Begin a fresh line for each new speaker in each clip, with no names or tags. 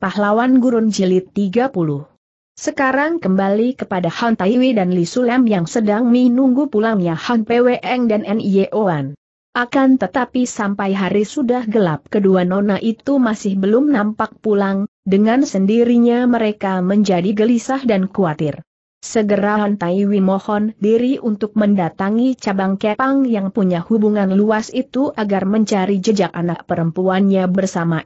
Pahlawan Gurun Jilid 30 Sekarang kembali kepada Han Taiwi dan Li Sulem yang sedang menunggu pulangnya Han Peweng dan Oan. Akan tetapi sampai hari sudah gelap kedua nona itu masih belum nampak pulang, dengan sendirinya mereka menjadi gelisah dan khawatir. Segera Han Taiwi mohon diri untuk mendatangi cabang Kepang yang punya hubungan luas itu agar mencari jejak anak perempuannya bersama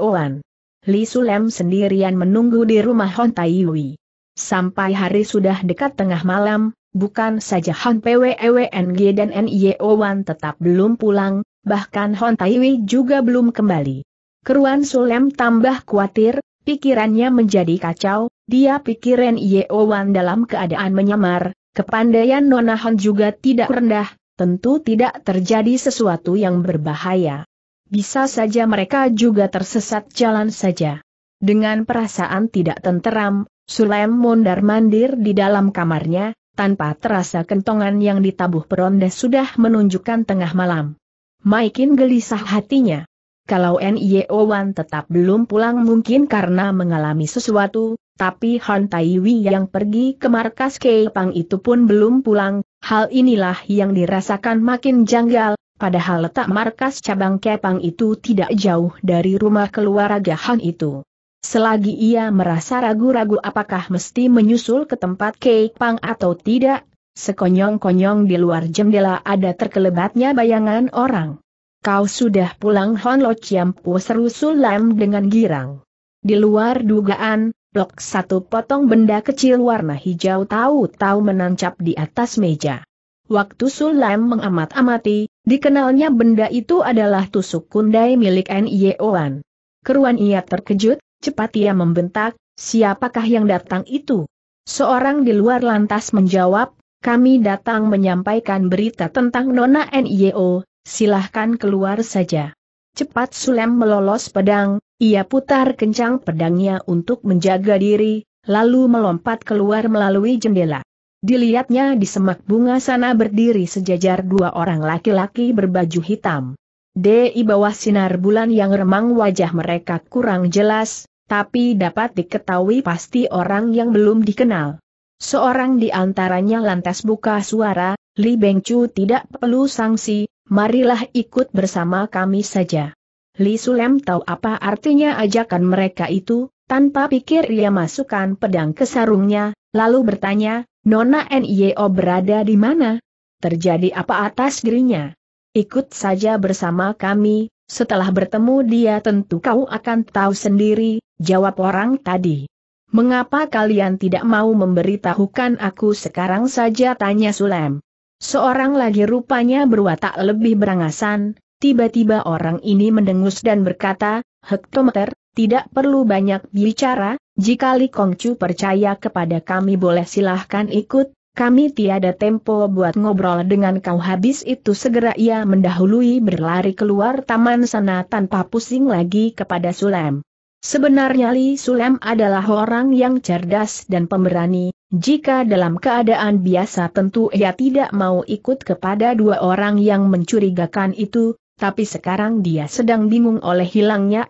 Oan. Li Sulem sendirian menunggu di rumah Hon Tai Yui. Sampai hari sudah dekat tengah malam, bukan saja Hon PWEWNG dan NIO Wan tetap belum pulang, bahkan Hon Tai Yui juga belum kembali. Keruan Sulem tambah khawatir, pikirannya menjadi kacau, dia pikir NIO Wan dalam keadaan menyamar, kepandaian Nona Hon juga tidak rendah, tentu tidak terjadi sesuatu yang berbahaya. Bisa saja mereka juga tersesat jalan saja. Dengan perasaan tidak tenteram, Sulem mondar-mandir di dalam kamarnya, tanpa terasa kentongan yang ditabuh peronda sudah menunjukkan tengah malam. Makin gelisah hatinya. Kalau Nio e Wan tetap belum pulang mungkin karena mengalami sesuatu, tapi Han Taiwi yang pergi ke markas Keipang itu pun belum pulang, hal inilah yang dirasakan makin janggal, padahal letak markas cabang Kepang itu tidak jauh dari rumah keluarga Han itu. Selagi ia merasa ragu-ragu apakah mesti menyusul ke tempat Kepang atau tidak, sekonyong-konyong di luar jendela ada terkelebatnya bayangan orang. Kau sudah pulang Hon Lo Chiampu seru Sulam dengan girang. Di luar dugaan, blok satu potong benda kecil warna hijau tahu-tahu menancap di atas meja. Waktu Sulam mengamat-amati, Dikenalnya benda itu adalah tusuk kundai milik N.I.O.an. Keruan ia terkejut, cepat ia membentak, siapakah yang datang itu? Seorang di luar lantas menjawab, kami datang menyampaikan berita tentang Nona N.I.O., silahkan keluar saja. Cepat Sulem melolos pedang, ia putar kencang pedangnya untuk menjaga diri, lalu melompat keluar melalui jendela. Dilihatnya di semak bunga sana berdiri sejajar dua orang laki-laki berbaju hitam. Di bawah sinar bulan yang remang wajah mereka kurang jelas, tapi dapat diketahui pasti orang yang belum dikenal. Seorang di antaranya lantas buka suara, Li Bengcu tidak perlu sanksi, marilah ikut bersama kami saja. Li Sulem tahu apa artinya ajakan mereka itu, tanpa pikir ia masukkan pedang ke sarungnya, lalu bertanya, Nona NIO berada di mana? Terjadi apa atas dirinya? Ikut saja bersama kami, setelah bertemu dia tentu kau akan tahu sendiri, jawab orang tadi. Mengapa kalian tidak mau memberitahukan aku sekarang saja tanya Sulem. Seorang lagi rupanya berwatak lebih berangasan, tiba-tiba orang ini mendengus dan berkata, Hektometer, tidak perlu banyak bicara, jika Li Kongcu percaya kepada kami boleh silahkan ikut, kami tiada tempo buat ngobrol dengan kau habis itu segera ia mendahului berlari keluar taman sana tanpa pusing lagi kepada Sulem. Sebenarnya Li Sulem adalah orang yang cerdas dan pemberani, jika dalam keadaan biasa tentu ia tidak mau ikut kepada dua orang yang mencurigakan itu, tapi sekarang dia sedang bingung oleh hilangnya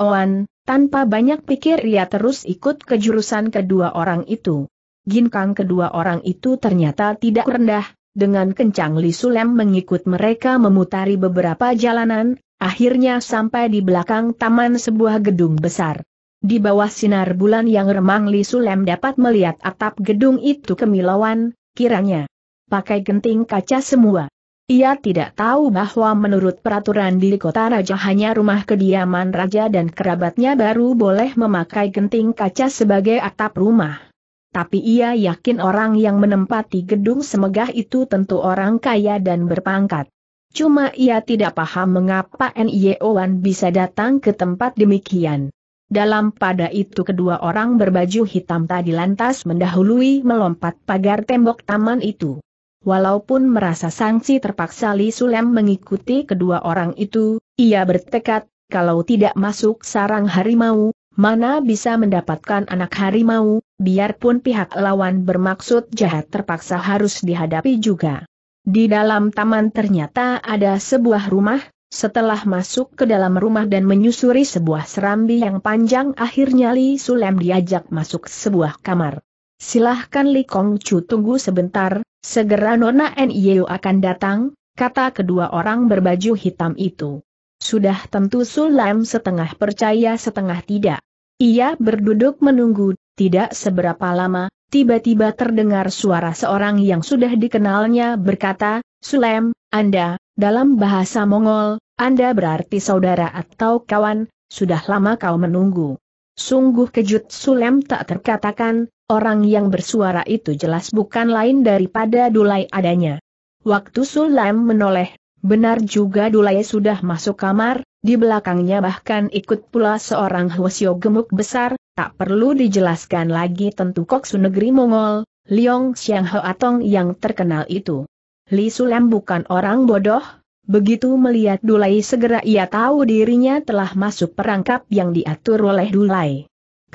Oan, tanpa banyak pikir ia terus ikut ke jurusan kedua orang itu. Ginkang kedua orang itu ternyata tidak rendah, dengan kencang Li Sulem mengikut mereka memutari beberapa jalanan, akhirnya sampai di belakang taman sebuah gedung besar. Di bawah sinar bulan yang remang Li Sulem dapat melihat atap gedung itu kemilauan, kiranya. Pakai genting kaca semua. Ia tidak tahu bahwa menurut peraturan di kota raja hanya rumah kediaman raja dan kerabatnya baru boleh memakai genting kaca sebagai atap rumah. Tapi ia yakin orang yang menempati gedung semegah itu tentu orang kaya dan berpangkat. Cuma ia tidak paham mengapa Wan bisa datang ke tempat demikian. Dalam pada itu kedua orang berbaju hitam tadi lantas mendahului melompat pagar tembok taman itu. Walaupun merasa sangsi terpaksa Li Sulem mengikuti kedua orang itu, ia bertekad, kalau tidak masuk sarang harimau, mana bisa mendapatkan anak harimau, biarpun pihak lawan bermaksud jahat terpaksa harus dihadapi juga. Di dalam taman ternyata ada sebuah rumah, setelah masuk ke dalam rumah dan menyusuri sebuah serambi yang panjang akhirnya Li Sulem diajak masuk sebuah kamar. Silahkan Li Kong Chu tunggu sebentar, Segera Nona Niu akan datang, kata kedua orang berbaju hitam itu. Sudah tentu Sulam setengah percaya setengah tidak. Ia berduduk menunggu, tidak seberapa lama, tiba-tiba terdengar suara seorang yang sudah dikenalnya berkata, Sulem, Anda, dalam bahasa Mongol, Anda berarti saudara atau kawan, sudah lama kau menunggu. Sungguh kejut Sulem tak terkatakan, Orang yang bersuara itu jelas bukan lain daripada Dulai adanya. Waktu Sulam menoleh, benar juga Dulai sudah masuk kamar, di belakangnya bahkan ikut pula seorang Hwasyo gemuk besar, tak perlu dijelaskan lagi tentu koksu negeri Mongol, Liong Xiang Atong yang terkenal itu. Li Sulam bukan orang bodoh, begitu melihat Dulai segera ia tahu dirinya telah masuk perangkap yang diatur oleh Dulai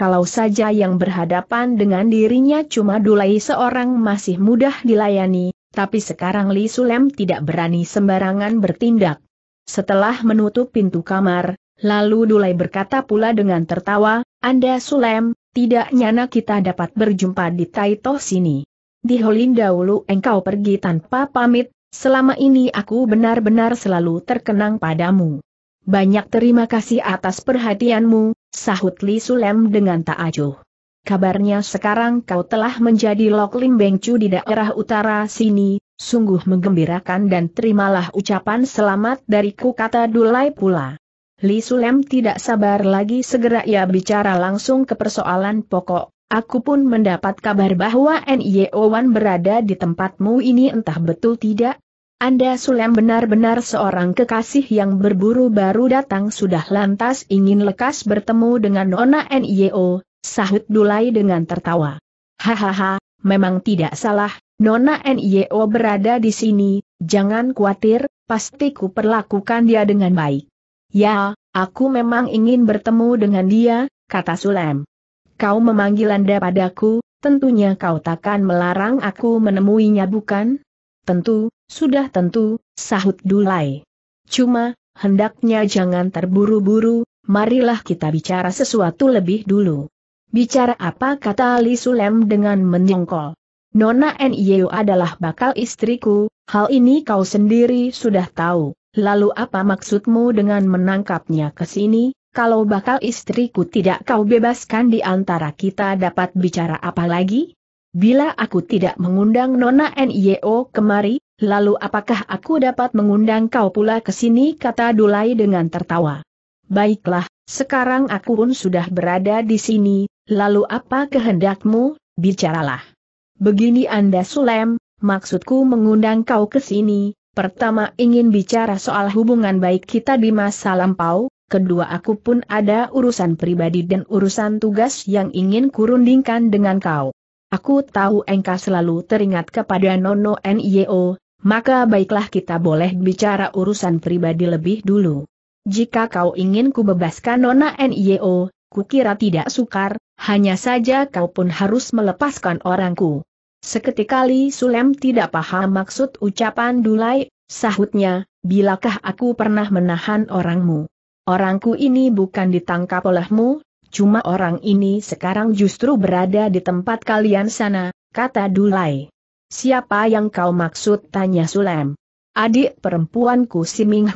kalau saja yang berhadapan dengan dirinya cuma Dulai seorang masih mudah dilayani, tapi sekarang Li Sulem tidak berani sembarangan bertindak. Setelah menutup pintu kamar, lalu Dulai berkata pula dengan tertawa, Anda Sulem, tidak nyana kita dapat berjumpa di Taito sini. Di Holin dahulu engkau pergi tanpa pamit, selama ini aku benar-benar selalu terkenang padamu. Banyak terima kasih atas perhatianmu, sahut Li Sulem dengan tak acuh. Kabarnya sekarang kau telah menjadi Lok Lim Bengcu di daerah utara sini, sungguh menggembirakan dan terimalah ucapan selamat dariku kata Dulai pula. Li Sulem tidak sabar lagi segera ia bicara langsung ke persoalan pokok, aku pun mendapat kabar bahwa NIO Owan berada di tempatmu ini entah betul tidak, anda Sulem benar-benar seorang kekasih yang berburu baru datang sudah lantas ingin lekas bertemu dengan Nona NIO, sahut Dulai dengan tertawa. Hahaha, memang tidak salah, Nona NIO berada di sini, jangan khawatir, pasti ku perlakukan dia dengan baik. Ya, aku memang ingin bertemu dengan dia, kata Sulem. Kau memanggil Anda padaku, tentunya kau takkan melarang aku menemuinya bukan? Tentu, sudah tentu, sahut Dulai. Cuma, hendaknya jangan terburu-buru, marilah kita bicara sesuatu lebih dulu. Bicara apa kata Li Sulem dengan menyongkol. Nona Niu e adalah bakal istriku, hal ini kau sendiri sudah tahu. Lalu apa maksudmu dengan menangkapnya ke sini? Kalau bakal istriku tidak kau bebaskan di antara kita dapat bicara apa lagi? Bila aku tidak mengundang Nona Niu e kemari, Lalu apakah aku dapat mengundang kau pula ke sini kata Dulai dengan tertawa. Baiklah, sekarang aku pun sudah berada di sini, lalu apa kehendakmu, bicaralah. Begini Anda Sulem, maksudku mengundang kau ke sini, pertama ingin bicara soal hubungan baik kita di masa lampau, kedua aku pun ada urusan pribadi dan urusan tugas yang ingin kurundingkan dengan kau. Aku tahu engkau selalu teringat kepada Nono NIO, maka baiklah kita boleh bicara urusan pribadi lebih dulu. Jika kau ingin ku bebaskan Nona NIO, kukira tidak sukar, hanya saja kau pun harus melepaskan orangku. Seketika Li Sulem tidak paham maksud ucapan Dulai, sahutnya, bilakah aku pernah menahan orangmu? Orangku ini bukan ditangkap olehmu, cuma orang ini sekarang justru berada di tempat kalian sana, kata Dulai. Siapa yang kau maksud? Tanya Sulem. Adik perempuanku si Ming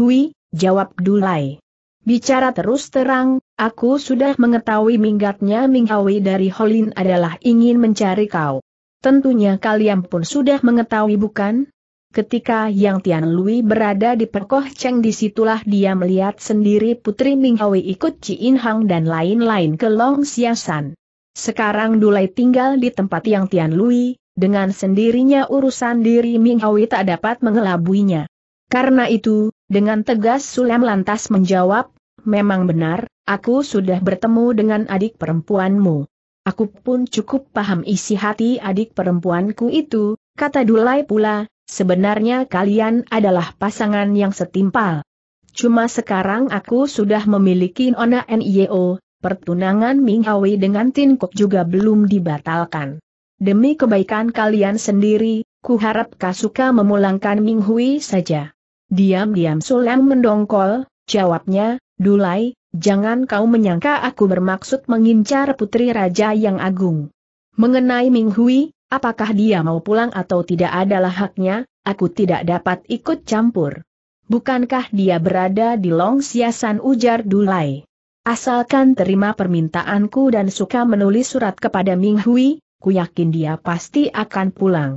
jawab Dulai. Bicara terus terang, aku sudah mengetahui minggatnya Ming dari Holin adalah ingin mencari kau. Tentunya kalian pun sudah mengetahui bukan? Ketika Yang Tian Lui berada di Perkoh Cheng disitulah dia melihat sendiri Putri Ming ikut Ci In Hang dan lain-lain ke Long Siasan. Sekarang Dulai tinggal di tempat Yang Tian Lui, dengan sendirinya urusan diri Ming tak dapat mengelabuinya. Karena itu, dengan tegas Sulem lantas menjawab, memang benar, aku sudah bertemu dengan adik perempuanmu. Aku pun cukup paham isi hati adik perempuanku itu, kata Dulai pula, sebenarnya kalian adalah pasangan yang setimpal. Cuma sekarang aku sudah memiliki Nona NIO, pertunangan Ming dengan Tin Kok juga belum dibatalkan. Demi kebaikan kalian sendiri, ku harap Kasuka memulangkan Ming Hui saja. Diam-diam Sulam mendongkol, jawabnya, Dulai, jangan kau menyangka aku bermaksud mengincar putri raja yang agung. Mengenai Ming Hui, apakah dia mau pulang atau tidak adalah haknya, aku tidak dapat ikut campur. Bukankah dia berada di Long Siasan ujar Dulai? Asalkan terima permintaanku dan suka menulis surat kepada Ming Hui, ku yakin dia pasti akan pulang.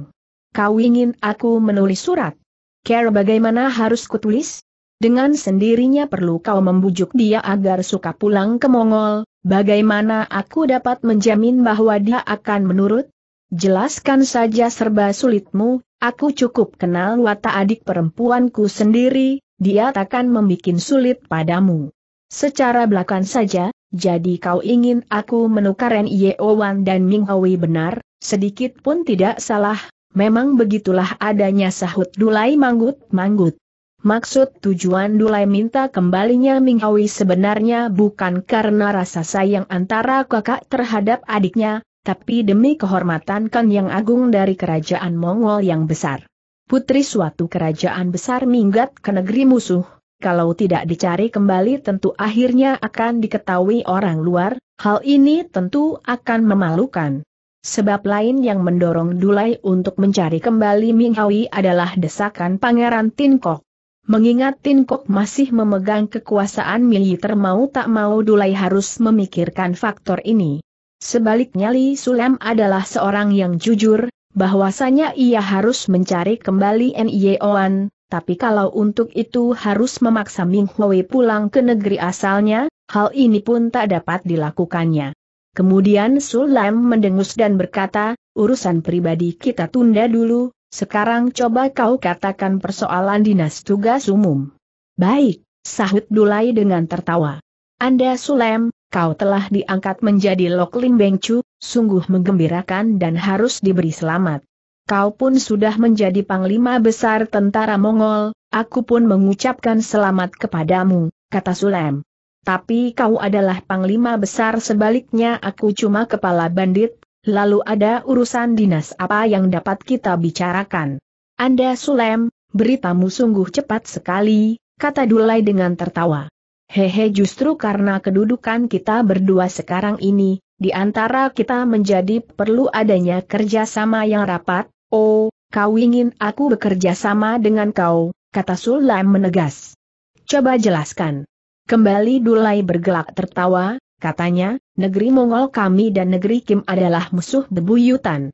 Kau ingin aku menulis surat? Care bagaimana harus kutulis? Dengan sendirinya perlu kau membujuk dia agar suka pulang ke Mongol, bagaimana aku dapat menjamin bahwa dia akan menurut? Jelaskan saja serba sulitmu, aku cukup kenal watak adik perempuanku sendiri, dia takkan membuat sulit padamu. Secara belakang saja, jadi kau ingin aku menukar Nio Wan dan Ming Hui benar, sedikit pun tidak salah, memang begitulah adanya sahut Dulai manggut-manggut. Maksud tujuan Dulai minta kembalinya Ming Hui sebenarnya bukan karena rasa sayang antara kakak terhadap adiknya, tapi demi kehormatan Kang Yang Agung dari kerajaan Mongol yang besar. Putri suatu kerajaan besar minggat ke negeri musuh, kalau tidak dicari kembali tentu akhirnya akan diketahui orang luar, hal ini tentu akan memalukan. Sebab lain yang mendorong Dulai untuk mencari kembali Minghawi adalah desakan Pangeran Tinkok. Mengingat Tinkok masih memegang kekuasaan militer mau tak mau Dulai harus memikirkan faktor ini. Sebaliknya Li Sulam adalah seorang yang jujur, bahwasanya ia harus mencari kembali Nye Oan, tapi kalau untuk itu harus memaksa Ming Hui pulang ke negeri asalnya, hal ini pun tak dapat dilakukannya. Kemudian Sulam mendengus dan berkata, urusan pribadi kita tunda dulu, sekarang coba kau katakan persoalan dinas tugas umum. Baik, sahut Dulai dengan tertawa. Anda Sulam, kau telah diangkat menjadi Loklin Bengcu, sungguh menggembirakan dan harus diberi selamat kau pun sudah menjadi panglima besar tentara Mongol, aku pun mengucapkan selamat kepadamu, kata Sulem. Tapi kau adalah panglima besar sebaliknya aku cuma kepala bandit, lalu ada urusan dinas apa yang dapat kita bicarakan. Anda Sulem, beritamu sungguh cepat sekali, kata Dulai dengan tertawa. Hehe justru karena kedudukan kita berdua sekarang ini, di antara kita menjadi perlu adanya kerjasama yang rapat, Oh, kau ingin aku bekerja sama dengan kau, kata Sulaim menegas. Coba jelaskan. Kembali Dulai bergelak tertawa, katanya, negeri Mongol kami dan negeri Kim adalah musuh bebuyutan.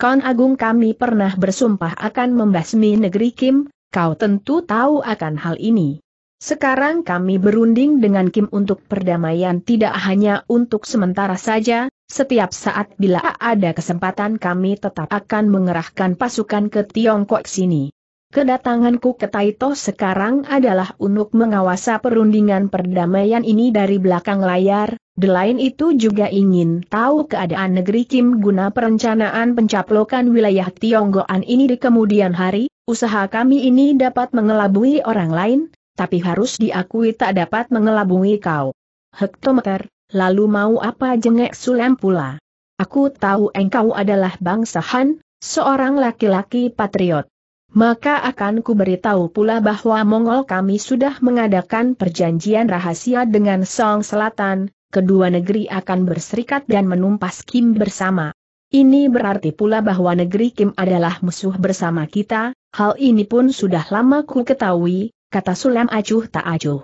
kon agung kami pernah bersumpah akan membasmi negeri Kim, kau tentu tahu akan hal ini. Sekarang kami berunding dengan Kim untuk perdamaian tidak hanya untuk sementara saja, setiap saat bila ada kesempatan kami tetap akan mengerahkan pasukan ke Tiongkok sini. Kedatanganku ke Taito sekarang adalah untuk mengawasi perundingan perdamaian ini dari belakang layar, delain itu juga ingin tahu keadaan negeri Kim guna perencanaan pencaplokan wilayah Tionggoan ini di kemudian hari, usaha kami ini dapat mengelabui orang lain, tapi harus diakui tak dapat mengelabungi kau. Hektometer, lalu mau apa jengek Sulem pula? Aku tahu engkau adalah bangsa Han, seorang laki-laki patriot. Maka akan ku beritahu pula bahwa Mongol kami sudah mengadakan perjanjian rahasia dengan Song Selatan, kedua negeri akan berserikat dan menumpas Kim bersama. Ini berarti pula bahwa negeri Kim adalah musuh bersama kita, hal ini pun sudah lama ku ketahui, kata Sulam acuh tak acuh.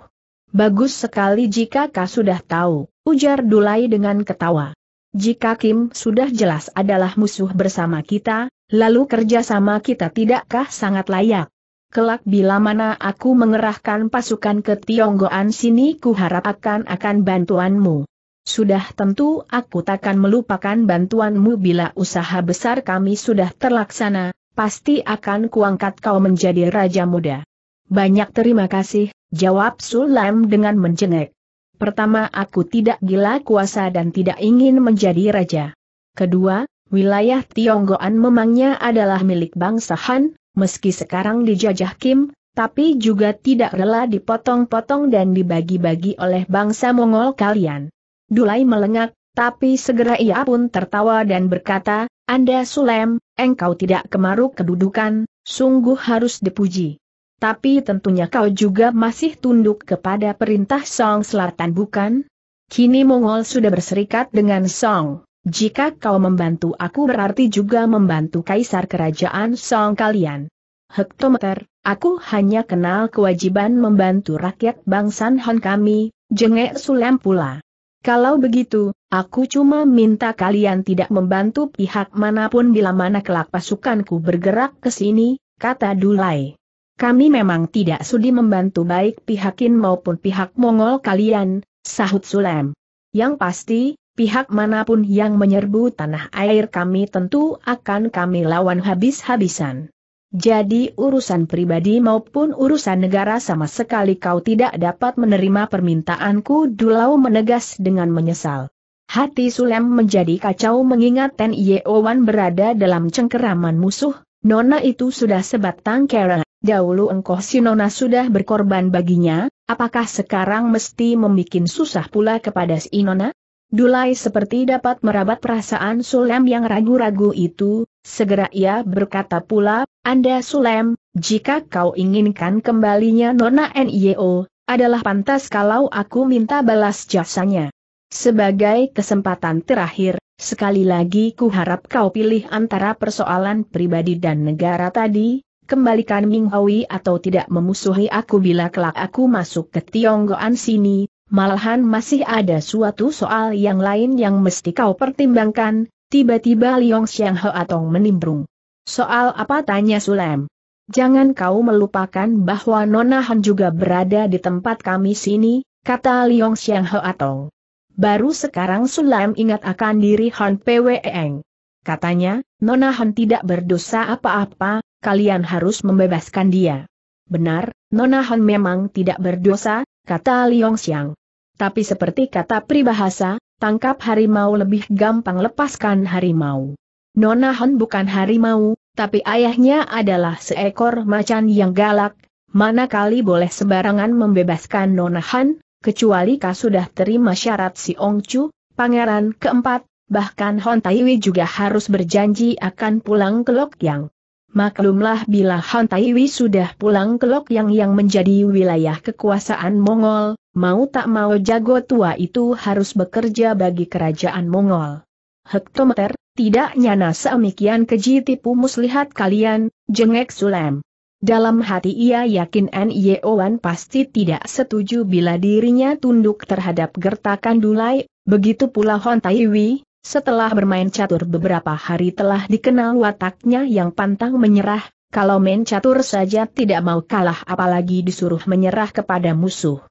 Bagus sekali jika kau sudah tahu, ujar Dulai dengan ketawa. Jika Kim sudah jelas adalah musuh bersama kita, lalu kerjasama kita tidakkah sangat layak? Kelak bila mana aku mengerahkan pasukan ke Tionggoan sini ku harap akan akan bantuanmu. Sudah tentu aku takkan melupakan bantuanmu bila usaha besar kami sudah terlaksana, pasti akan kuangkat kau menjadi raja muda. Banyak terima kasih, jawab Sulam dengan mencengek. Pertama aku tidak gila kuasa dan tidak ingin menjadi raja. Kedua, wilayah Tionggoan memangnya adalah milik bangsa Han, meski sekarang dijajah Kim, tapi juga tidak rela dipotong-potong dan dibagi-bagi oleh bangsa Mongol kalian. Dulai melengak, tapi segera ia pun tertawa dan berkata, Anda Sulem, engkau tidak kemaruk kedudukan, sungguh harus dipuji. Tapi tentunya kau juga masih tunduk kepada perintah Song Selatan bukan? Kini Mongol sudah berserikat dengan Song. Jika kau membantu aku berarti juga membantu kaisar kerajaan Song kalian. Hektometer, aku hanya kenal kewajiban membantu rakyat bangsa Han kami, jengek Sulem pula. Kalau begitu, aku cuma minta kalian tidak membantu pihak manapun bila mana kelak pasukanku bergerak ke sini, kata Dulai kami memang tidak sudi membantu baik pihak maupun pihak Mongol kalian, sahut Sulem. Yang pasti, pihak manapun yang menyerbu tanah air kami tentu akan kami lawan habis-habisan. Jadi urusan pribadi maupun urusan negara sama sekali kau tidak dapat menerima permintaanku Dulau menegas dengan menyesal. Hati Sulem menjadi kacau mengingat Ten Yeowan berada dalam cengkeraman musuh, Nona itu sudah sebatang kera, dahulu engkau si Nona sudah berkorban baginya, apakah sekarang mesti membuat susah pula kepada si Nona? Dulai seperti dapat merabat perasaan Sulem yang ragu-ragu itu, segera ia berkata pula, Anda Sulem, jika kau inginkan kembalinya Nona NIO, adalah pantas kalau aku minta balas jasanya. Sebagai kesempatan terakhir, Sekali lagi ku harap kau pilih antara persoalan pribadi dan negara tadi, kembalikan Ming Hui atau tidak memusuhi aku bila kelak aku masuk ke Tionggoan sini, malahan masih ada suatu soal yang lain yang mesti kau pertimbangkan, tiba-tiba Liong Xiang Ho Atong menimbrung. Soal apa tanya Sulem? Jangan kau melupakan bahwa Nona Han juga berada di tempat kami sini, kata Liong Xiang Ho Atong. Baru sekarang Sulam ingat akan diri Han Pweng. Katanya, Nona Han tidak berdosa apa-apa, kalian harus membebaskan dia. Benar, Nona Han memang tidak berdosa, kata Liong Xiang. Tapi seperti kata pribahasa, tangkap harimau lebih gampang lepaskan harimau. Nona Han bukan harimau, tapi ayahnya adalah seekor macan yang galak, mana kali boleh sembarangan membebaskan Nona Han, kecuali kau sudah terima syarat si Ong Chu, pangeran keempat, bahkan Hon Taiwi juga harus berjanji akan pulang ke Lok Yang. Maklumlah bila Han Taiwi sudah pulang ke Lokyang yang yang menjadi wilayah kekuasaan Mongol, mau tak mau jago tua itu harus bekerja bagi kerajaan Mongol. Hektometer, tidak nyana semikian keji tipu muslihat kalian, jengek Sulem. Dalam hati ia yakin N.Y.O.Wan pasti tidak setuju bila dirinya tunduk terhadap gertakan Dulai, begitu pula Hon Taiwi, setelah bermain catur beberapa hari telah dikenal wataknya yang pantang menyerah, kalau main catur saja tidak mau kalah apalagi disuruh menyerah kepada musuh.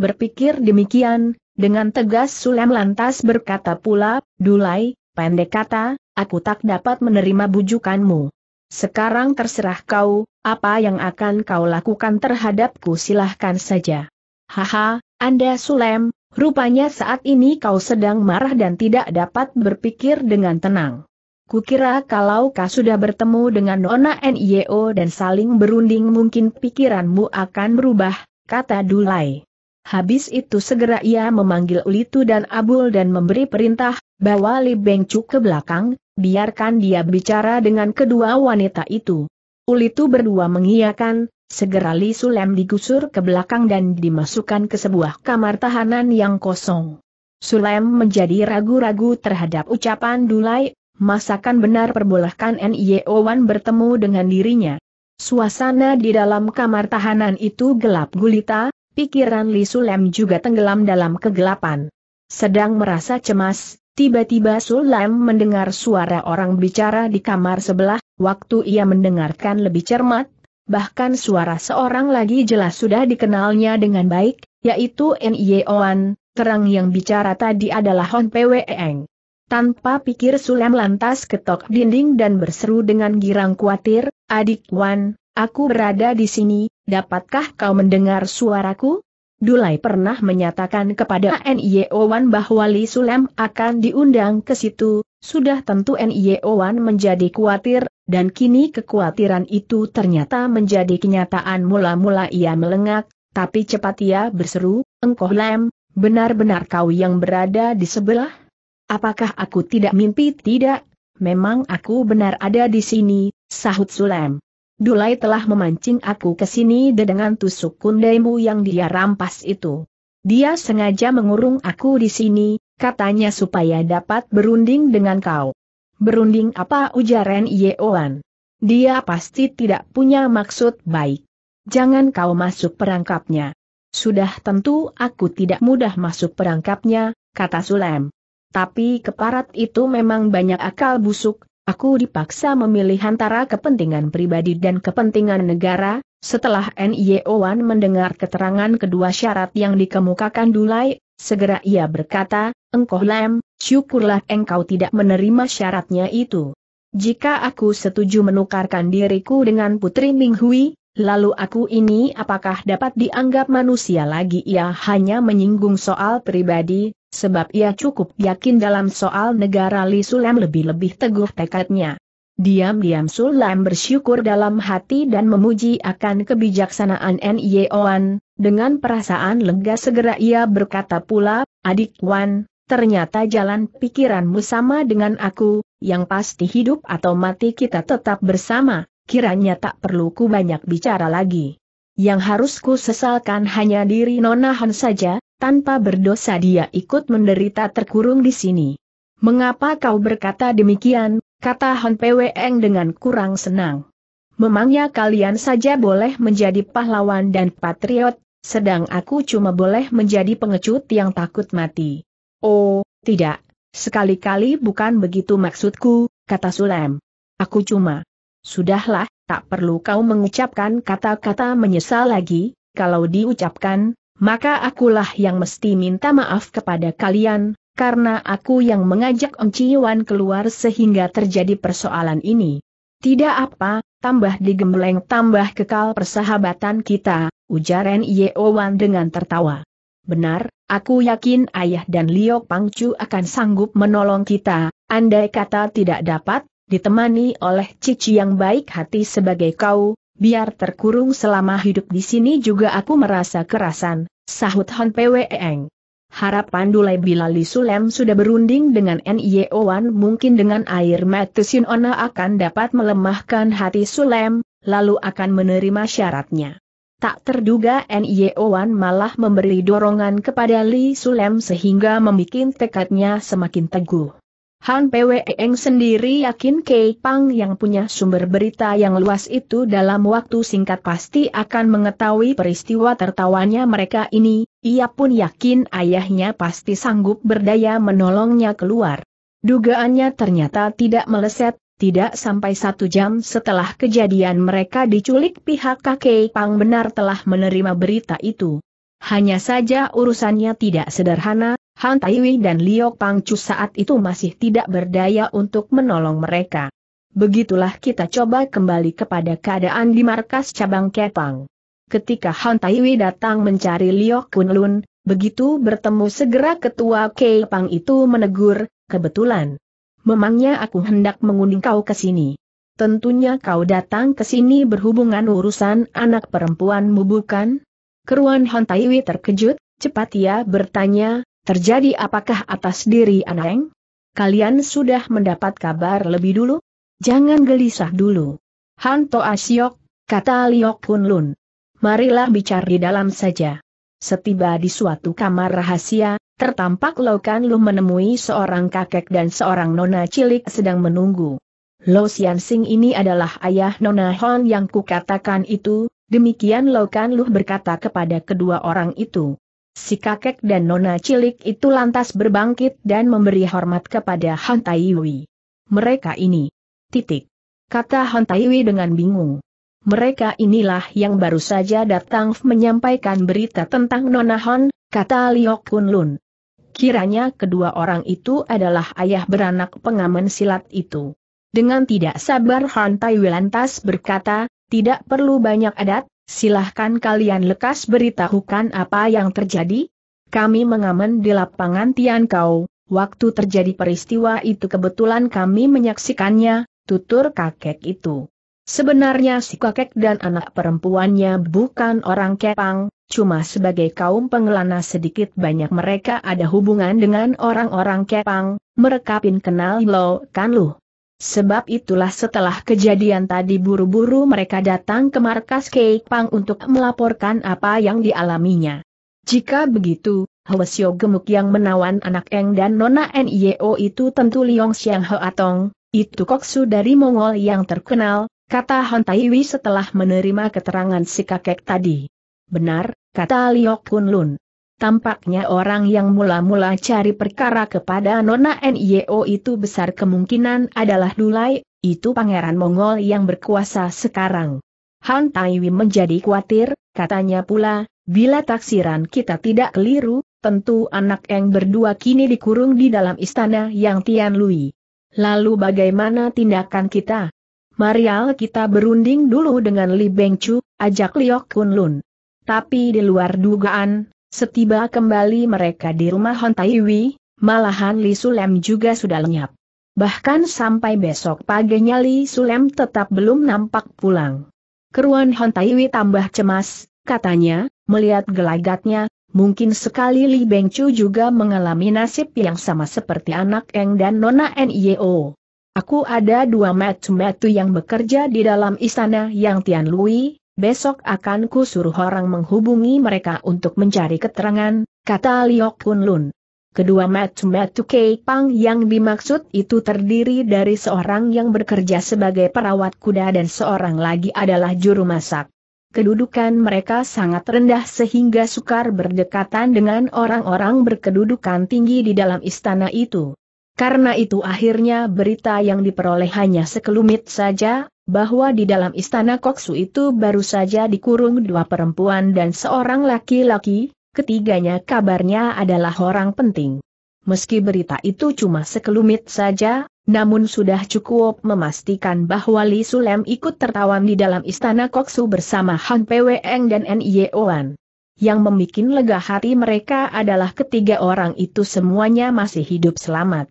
Berpikir demikian, dengan tegas Sulem lantas berkata pula, Dulai, pendek kata, aku tak dapat menerima bujukanmu. Sekarang terserah kau, apa yang akan kau lakukan terhadapku silahkan saja. Haha, Anda Sulem, rupanya saat ini kau sedang marah dan tidak dapat berpikir dengan tenang. Kukira kalau kau sudah bertemu dengan Nona NIO dan saling berunding mungkin pikiranmu akan berubah, kata Dulai. Habis itu segera ia memanggil Litu dan Abul dan memberi perintah, bawa Li Bengcu ke belakang, biarkan dia bicara dengan kedua wanita itu itu berdua mengiyakan, segera Li Sulem digusur ke belakang dan dimasukkan ke sebuah kamar tahanan yang kosong. Sulem menjadi ragu-ragu terhadap ucapan Dulai, masakan benar perbolehkan nio Wan bertemu dengan dirinya. Suasana di dalam kamar tahanan itu gelap gulita, pikiran Li Sulem juga tenggelam dalam kegelapan. Sedang merasa cemas, Tiba-tiba Sulam mendengar suara orang bicara di kamar sebelah, waktu ia mendengarkan lebih cermat, bahkan suara seorang lagi jelas sudah dikenalnya dengan baik, yaitu N.I.O.An, terang yang bicara tadi adalah Hon P.W.E.N. Tanpa pikir Sulam lantas ketok dinding dan berseru dengan girang kuatir, Adik Wan, aku berada di sini, dapatkah kau mendengar suaraku? Dulai pernah menyatakan kepada e Wan bahwa Li Sulem akan diundang ke situ, sudah tentu e Wan menjadi khawatir, dan kini kekhawatiran itu ternyata menjadi kenyataan mula-mula ia melengak, tapi cepat ia berseru, Engkoh Lem, benar-benar kau yang berada di sebelah? Apakah aku tidak mimpi? Tidak, memang aku benar ada di sini, sahut Sulem. Dulai telah memancing aku ke sini dengan tusuk kundaimu yang dia rampas itu. Dia sengaja mengurung aku di sini, katanya supaya dapat berunding dengan kau. Berunding apa ujaran Yeoan? Dia pasti tidak punya maksud baik. Jangan kau masuk perangkapnya. Sudah tentu aku tidak mudah masuk perangkapnya, kata Sulem. Tapi keparat itu memang banyak akal busuk, Aku dipaksa memilih antara kepentingan pribadi dan kepentingan negara, setelah Wan mendengar keterangan kedua syarat yang dikemukakan Dulai, segera ia berkata, Engkau lem, syukurlah engkau tidak menerima syaratnya itu. Jika aku setuju menukarkan diriku dengan Putri Minghui, Lalu aku ini apakah dapat dianggap manusia lagi ia hanya menyinggung soal pribadi, sebab ia cukup yakin dalam soal negara Li Sulam lebih-lebih teguh tekadnya. Diam-diam Sulam bersyukur dalam hati dan memuji akan kebijaksanaan N.Y.O.An, dengan perasaan lega segera ia berkata pula, adik Wan, ternyata jalan pikiranmu sama dengan aku, yang pasti hidup atau mati kita tetap bersama, kiranya tak perlu ku banyak bicara lagi. Yang harus ku sesalkan hanya diri Nona Han saja, tanpa berdosa dia ikut menderita terkurung di sini. Mengapa kau berkata demikian, kata Han Pweng dengan kurang senang. Memangnya kalian saja boleh menjadi pahlawan dan patriot, sedang aku cuma boleh menjadi pengecut yang takut mati. Oh, tidak, sekali-kali bukan begitu maksudku, kata Sulem. Aku cuma Sudahlah, tak perlu kau mengucapkan kata-kata menyesal lagi, kalau diucapkan, maka akulah yang mesti minta maaf kepada kalian, karena aku yang mengajak Ong Ciwan keluar sehingga terjadi persoalan ini. Tidak apa, tambah digembleng tambah kekal persahabatan kita, ujaran Ren Yeowan dengan tertawa. Benar, aku yakin ayah dan Liok Pangcu akan sanggup menolong kita, andai kata tidak dapat, ditemani oleh cici yang baik hati sebagai kau, biar terkurung selama hidup di sini juga aku merasa kerasan, sahut Hon Pweng. Harapan Dulai Bilali Sulem sudah berunding dengan Nio e Wan, mungkin dengan air mata Ona akan dapat melemahkan hati Sulem, lalu akan menerima syaratnya. Tak terduga Nio e Wan malah memberi dorongan kepada Li Sulem sehingga membuat tekadnya semakin teguh. Han Pwe sendiri yakin Kei Pang yang punya sumber berita yang luas itu dalam waktu singkat pasti akan mengetahui peristiwa tertawanya mereka ini, ia pun yakin ayahnya pasti sanggup berdaya menolongnya keluar. Dugaannya ternyata tidak meleset, tidak sampai satu jam setelah kejadian mereka diculik pihak kakek Pang benar telah menerima berita itu. Hanya saja urusannya tidak sederhana, Han Taiwi dan Liok Pangcu saat itu masih tidak berdaya untuk menolong mereka. Begitulah kita coba kembali kepada keadaan di markas cabang Kepang. Ketika Han Taiwi datang mencari Liok Kunlun, begitu bertemu segera ketua Kepang itu menegur, kebetulan. Memangnya aku hendak mengundang kau ke sini. Tentunya kau datang ke sini berhubungan urusan anak perempuanmu bukan? Keruan Han Taiwi terkejut, cepat ia bertanya, Terjadi apakah atas diri Aneng? Kalian sudah mendapat kabar lebih dulu? Jangan gelisah dulu. Hanto Asyok kata Liok Hun Lun. Marilah bicara di dalam saja. Setiba di suatu kamar rahasia, tertampak Kan Lu menemui seorang kakek dan seorang nona cilik sedang menunggu. Lo Sian Sing ini adalah ayah nona Hon yang kukatakan itu, demikian Kan Lu berkata kepada kedua orang itu. Si kakek dan nona cilik itu lantas berbangkit dan memberi hormat kepada Han Taiwi. Mereka ini. Titik. Kata Han Taiwi dengan bingung. Mereka inilah yang baru saja datang menyampaikan berita tentang Nona Han, kata Liok Kun Lun. Kiranya kedua orang itu adalah ayah beranak pengamen silat itu. Dengan tidak sabar Han Taiwi lantas berkata, tidak perlu banyak adat, silahkan kalian lekas beritahukan apa yang terjadi. Kami mengamen di lapangan Tiankau, waktu terjadi peristiwa itu kebetulan kami menyaksikannya, tutur kakek itu. Sebenarnya si kakek dan anak perempuannya bukan orang Kepang, cuma sebagai kaum pengelana sedikit banyak mereka ada hubungan dengan orang-orang Kepang, mereka pin kenal lo kan lu. Sebab itulah setelah kejadian tadi buru-buru mereka datang ke markas Keik Pang untuk melaporkan apa yang dialaminya. Jika begitu, Hwasyo gemuk yang menawan anak Eng dan Nona Nio itu tentu Liong Xiang Atong, itu koksu dari Mongol yang terkenal, kata Han Taiwi setelah menerima keterangan si kakek tadi. Benar, kata Liok Kun Lun. Tampaknya orang yang mula-mula cari perkara kepada Nona NIO itu besar kemungkinan adalah Dulai, itu pangeran Mongol yang berkuasa sekarang. Han Taiwi menjadi khawatir, katanya pula, bila taksiran kita tidak keliru, tentu anak yang berdua kini dikurung di dalam istana yang Tian Lui. Lalu bagaimana tindakan kita? Marial kita berunding dulu dengan Li Chu, ajak Liok Kun Tapi di luar dugaan, Setiba kembali mereka di rumah Hon malahan Li Sulem juga sudah lenyap. Bahkan sampai besok paginya Li Sulem tetap belum nampak pulang. Keruan Hon tambah cemas, katanya, melihat gelagatnya, mungkin sekali Li Bengcu juga mengalami nasib yang sama seperti anak Eng dan Nona Nio. Aku ada dua metu-metu yang bekerja di dalam istana yang Tian Lui, besok akan ku suruh orang menghubungi mereka untuk mencari keterangan, kata Liok Kun Lun. Kedua Matu Matu Kei Pang yang dimaksud itu terdiri dari seorang yang bekerja sebagai perawat kuda dan seorang lagi adalah juru masak. Kedudukan mereka sangat rendah sehingga sukar berdekatan dengan orang-orang berkedudukan tinggi di dalam istana itu. Karena itu akhirnya berita yang diperoleh hanya sekelumit saja, bahwa di dalam istana Koksu itu baru saja dikurung dua perempuan dan seorang laki-laki, ketiganya kabarnya adalah orang penting. Meski berita itu cuma sekelumit saja, namun sudah cukup memastikan bahwa Li Sulem ikut tertawan di dalam istana Koksu bersama Han Peweng dan Oan. Yang membuat lega hati mereka adalah ketiga orang itu semuanya masih hidup selamat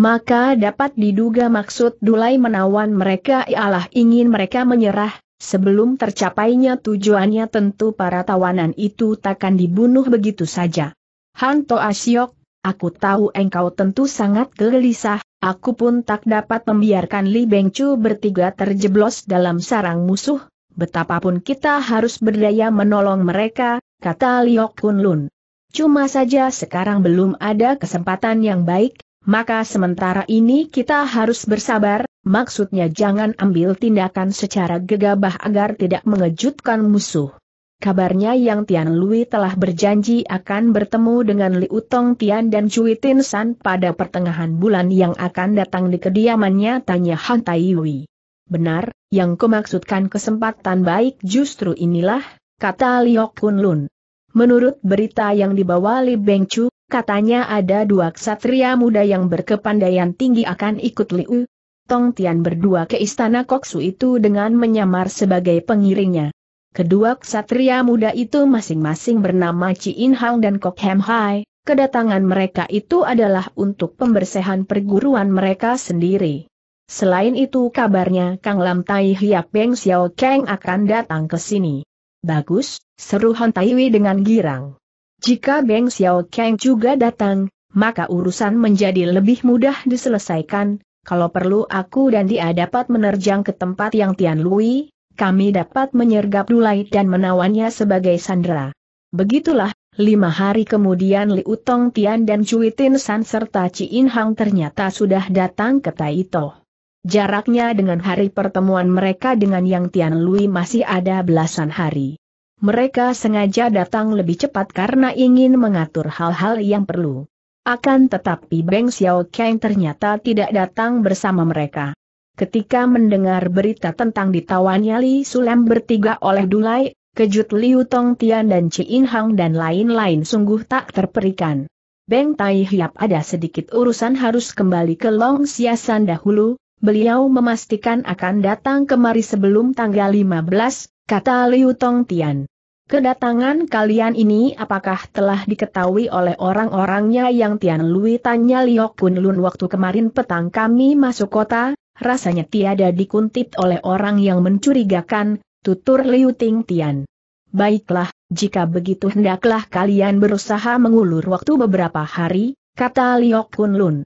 maka dapat diduga maksud Dulai menawan mereka ialah ingin mereka menyerah, sebelum tercapainya tujuannya tentu para tawanan itu takkan dibunuh begitu saja. Hanto Asyok, aku tahu engkau tentu sangat gelisah, aku pun tak dapat membiarkan Li Bengcu bertiga terjeblos dalam sarang musuh, betapapun kita harus berdaya menolong mereka, kata Liok Kunlun. Cuma saja sekarang belum ada kesempatan yang baik, maka sementara ini kita harus bersabar, maksudnya jangan ambil tindakan secara gegabah agar tidak mengejutkan musuh. Kabarnya Yang Tian Lui telah berjanji akan bertemu dengan Liu Tong Tian dan Cui Tin San pada pertengahan bulan yang akan datang di kediamannya tanya Han Tai Yui. Benar, yang kumaksudkan kesempatan baik justru inilah, kata Liok Kun Lun. Menurut berita yang dibawa Li Beng Chu, Katanya ada dua ksatria muda yang berkepandaian tinggi akan ikut Liu. Tong Tian berdua ke istana Koksu itu dengan menyamar sebagai pengiringnya. Kedua ksatria muda itu masing-masing bernama Ci In Hang dan Kok Hem Hai. Kedatangan mereka itu adalah untuk pembersihan perguruan mereka sendiri. Selain itu kabarnya Kang Lam Tai Hiap Beng Xiao Kang akan datang ke sini. Bagus, seru Tai Wei dengan girang. Jika Beng Xiao Kang juga datang, maka urusan menjadi lebih mudah diselesaikan, kalau perlu aku dan dia dapat menerjang ke tempat yang Tian Lui, kami dapat menyergap Dulai dan menawannya sebagai sandera. Begitulah, lima hari kemudian Liu Tong Tian dan Cui Tin San serta Ci In Hang ternyata sudah datang ke Taito. Jaraknya dengan hari pertemuan mereka dengan Yang Tian Lui masih ada belasan hari. Mereka sengaja datang lebih cepat karena ingin mengatur hal-hal yang perlu. Akan tetapi Beng Xiao Kang ternyata tidak datang bersama mereka. Ketika mendengar berita tentang ditawannya Li Sulem bertiga oleh Dulai, kejut Liu Tong Tian dan Chi In Hang dan lain-lain sungguh tak terperikan. Beng Tai Hiap ada sedikit urusan harus kembali ke Long Siasan dahulu, beliau memastikan akan datang kemari sebelum tanggal 15, kata Liu Tong Tian. Kedatangan kalian ini apakah telah diketahui oleh orang-orangnya yang Tian Lui tanya Liok Kun Lun waktu kemarin petang kami masuk kota, rasanya tiada dikuntit oleh orang yang mencurigakan, tutur Liu Ting Tian. Baiklah, jika begitu hendaklah kalian berusaha mengulur waktu beberapa hari, kata Liok Kun Lun.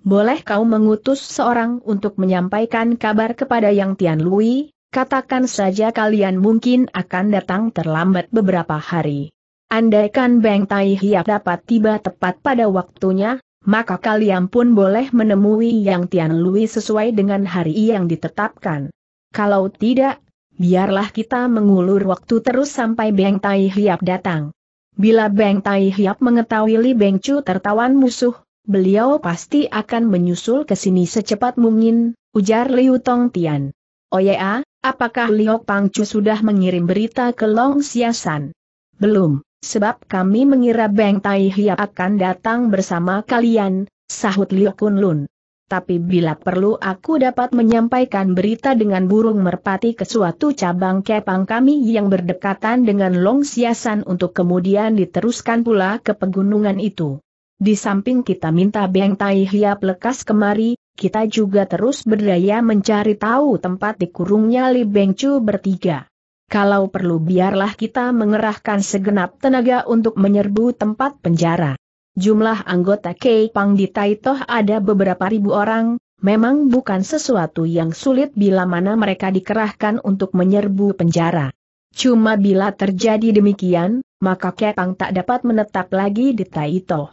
Boleh kau mengutus seorang untuk menyampaikan kabar kepada Yang Tian Lui, Katakan saja kalian mungkin akan datang terlambat beberapa hari. Andaikan Beng Tai Hiap dapat tiba tepat pada waktunya, maka kalian pun boleh menemui Yang Tian Lui sesuai dengan hari yang ditetapkan. Kalau tidak, biarlah kita mengulur waktu terus sampai Beng Tai Hiap datang. Bila Beng Tai Hiap mengetahui Li Beng Chu tertawan musuh, beliau pasti akan menyusul ke sini secepat mungkin, ujar Liu Tong Tian. Oh ya, Apakah Liok Pangcu sudah mengirim berita ke Long Siasan? Belum, sebab kami mengira Beng Tai Hia akan datang bersama kalian, sahut Liok Kunlun. Tapi bila perlu aku dapat menyampaikan berita dengan burung merpati ke suatu cabang kepang kami yang berdekatan dengan Long Siasan untuk kemudian diteruskan pula ke pegunungan itu. Di samping kita minta Beng Tai Hiap lekas kemari, kita juga terus berdaya mencari tahu tempat dikurungnya Li Bengcu bertiga. Kalau perlu biarlah kita mengerahkan segenap tenaga untuk menyerbu tempat penjara. Jumlah anggota Keipang di Taitoh ada beberapa ribu orang, memang bukan sesuatu yang sulit bila mana mereka dikerahkan untuk menyerbu penjara. Cuma bila terjadi demikian, maka Kepang tak dapat menetap lagi di Taitoh.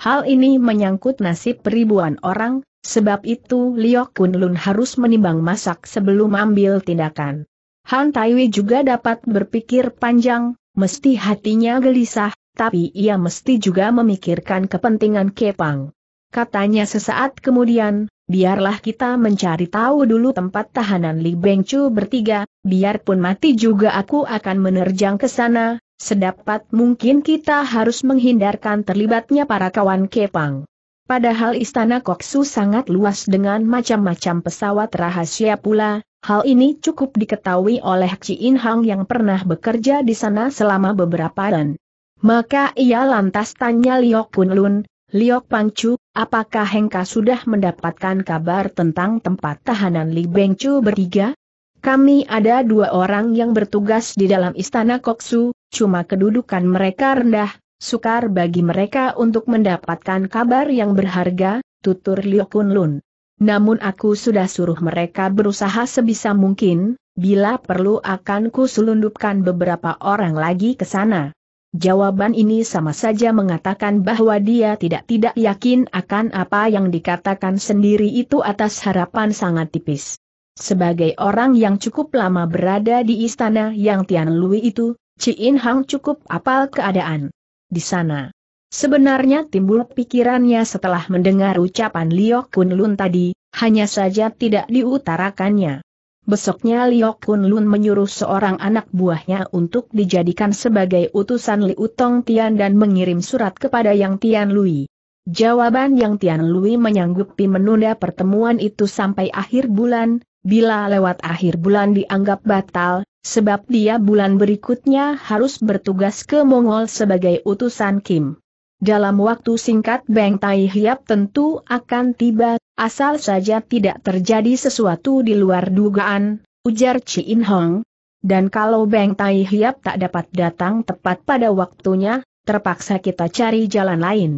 Hal ini menyangkut nasib ribuan orang, Sebab itu Liok Kun Lun harus menimbang masak sebelum ambil tindakan. Han Taiwi juga dapat berpikir panjang, mesti hatinya gelisah, tapi ia mesti juga memikirkan kepentingan Kepang. Katanya sesaat kemudian, biarlah kita mencari tahu dulu tempat tahanan Li Beng Chu bertiga, biarpun mati juga aku akan menerjang ke sana, sedapat mungkin kita harus menghindarkan terlibatnya para kawan Kepang. Padahal istana Koksu sangat luas dengan macam-macam pesawat rahasia pula, hal ini cukup diketahui oleh Ciin Hang yang pernah bekerja di sana selama beberapa tahun. Maka ia lantas tanya Liok Kunlun, Liok Pangcu, apakah Hengka sudah mendapatkan kabar tentang tempat tahanan Li Bengcu bertiga? Kami ada dua orang yang bertugas di dalam istana Koksu, cuma kedudukan mereka rendah, Sukar bagi mereka untuk mendapatkan kabar yang berharga, tutur Liu Kunlun. Namun aku sudah suruh mereka berusaha sebisa mungkin, bila perlu akan kuselundupkan beberapa orang lagi ke sana. Jawaban ini sama saja mengatakan bahwa dia tidak-tidak yakin akan apa yang dikatakan sendiri itu atas harapan sangat tipis. Sebagai orang yang cukup lama berada di istana yang Tian Lui itu, Chin Hang cukup apal keadaan di sana. Sebenarnya timbul pikirannya setelah mendengar ucapan Liu Kunlun Lun tadi, hanya saja tidak diutarakannya. Besoknya Liu Kunlun Lun menyuruh seorang anak buahnya untuk dijadikan sebagai utusan Liu Tong Tian dan mengirim surat kepada Yang Tian Lui. Jawaban Yang Tian Lui menyanggupi menunda pertemuan itu sampai akhir bulan, bila lewat akhir bulan dianggap batal, sebab dia bulan berikutnya harus bertugas ke Mongol sebagai utusan Kim. Dalam waktu singkat Beng Tai Hiap tentu akan tiba, asal saja tidak terjadi sesuatu di luar dugaan, ujar Chi In Hong. Dan kalau Beng Tai Hiap tak dapat datang tepat pada waktunya, terpaksa kita cari jalan lain.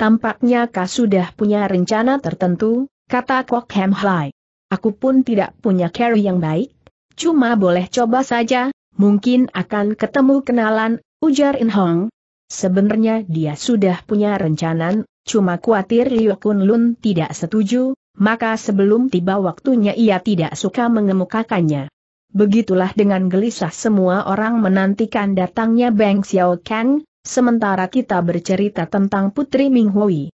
Tampaknya kau sudah punya rencana tertentu, kata Kok Hem Hlai. Aku pun tidak punya carry yang baik, Cuma boleh coba saja, mungkin akan ketemu kenalan, ujar In Hong. Sebenarnya dia sudah punya rencana, cuma khawatir Liu Kun Lun tidak setuju, maka sebelum tiba waktunya ia tidak suka mengemukakannya. Begitulah dengan gelisah semua orang menantikan datangnya Bang Xiao Kang, sementara kita bercerita tentang Putri Ming Hui.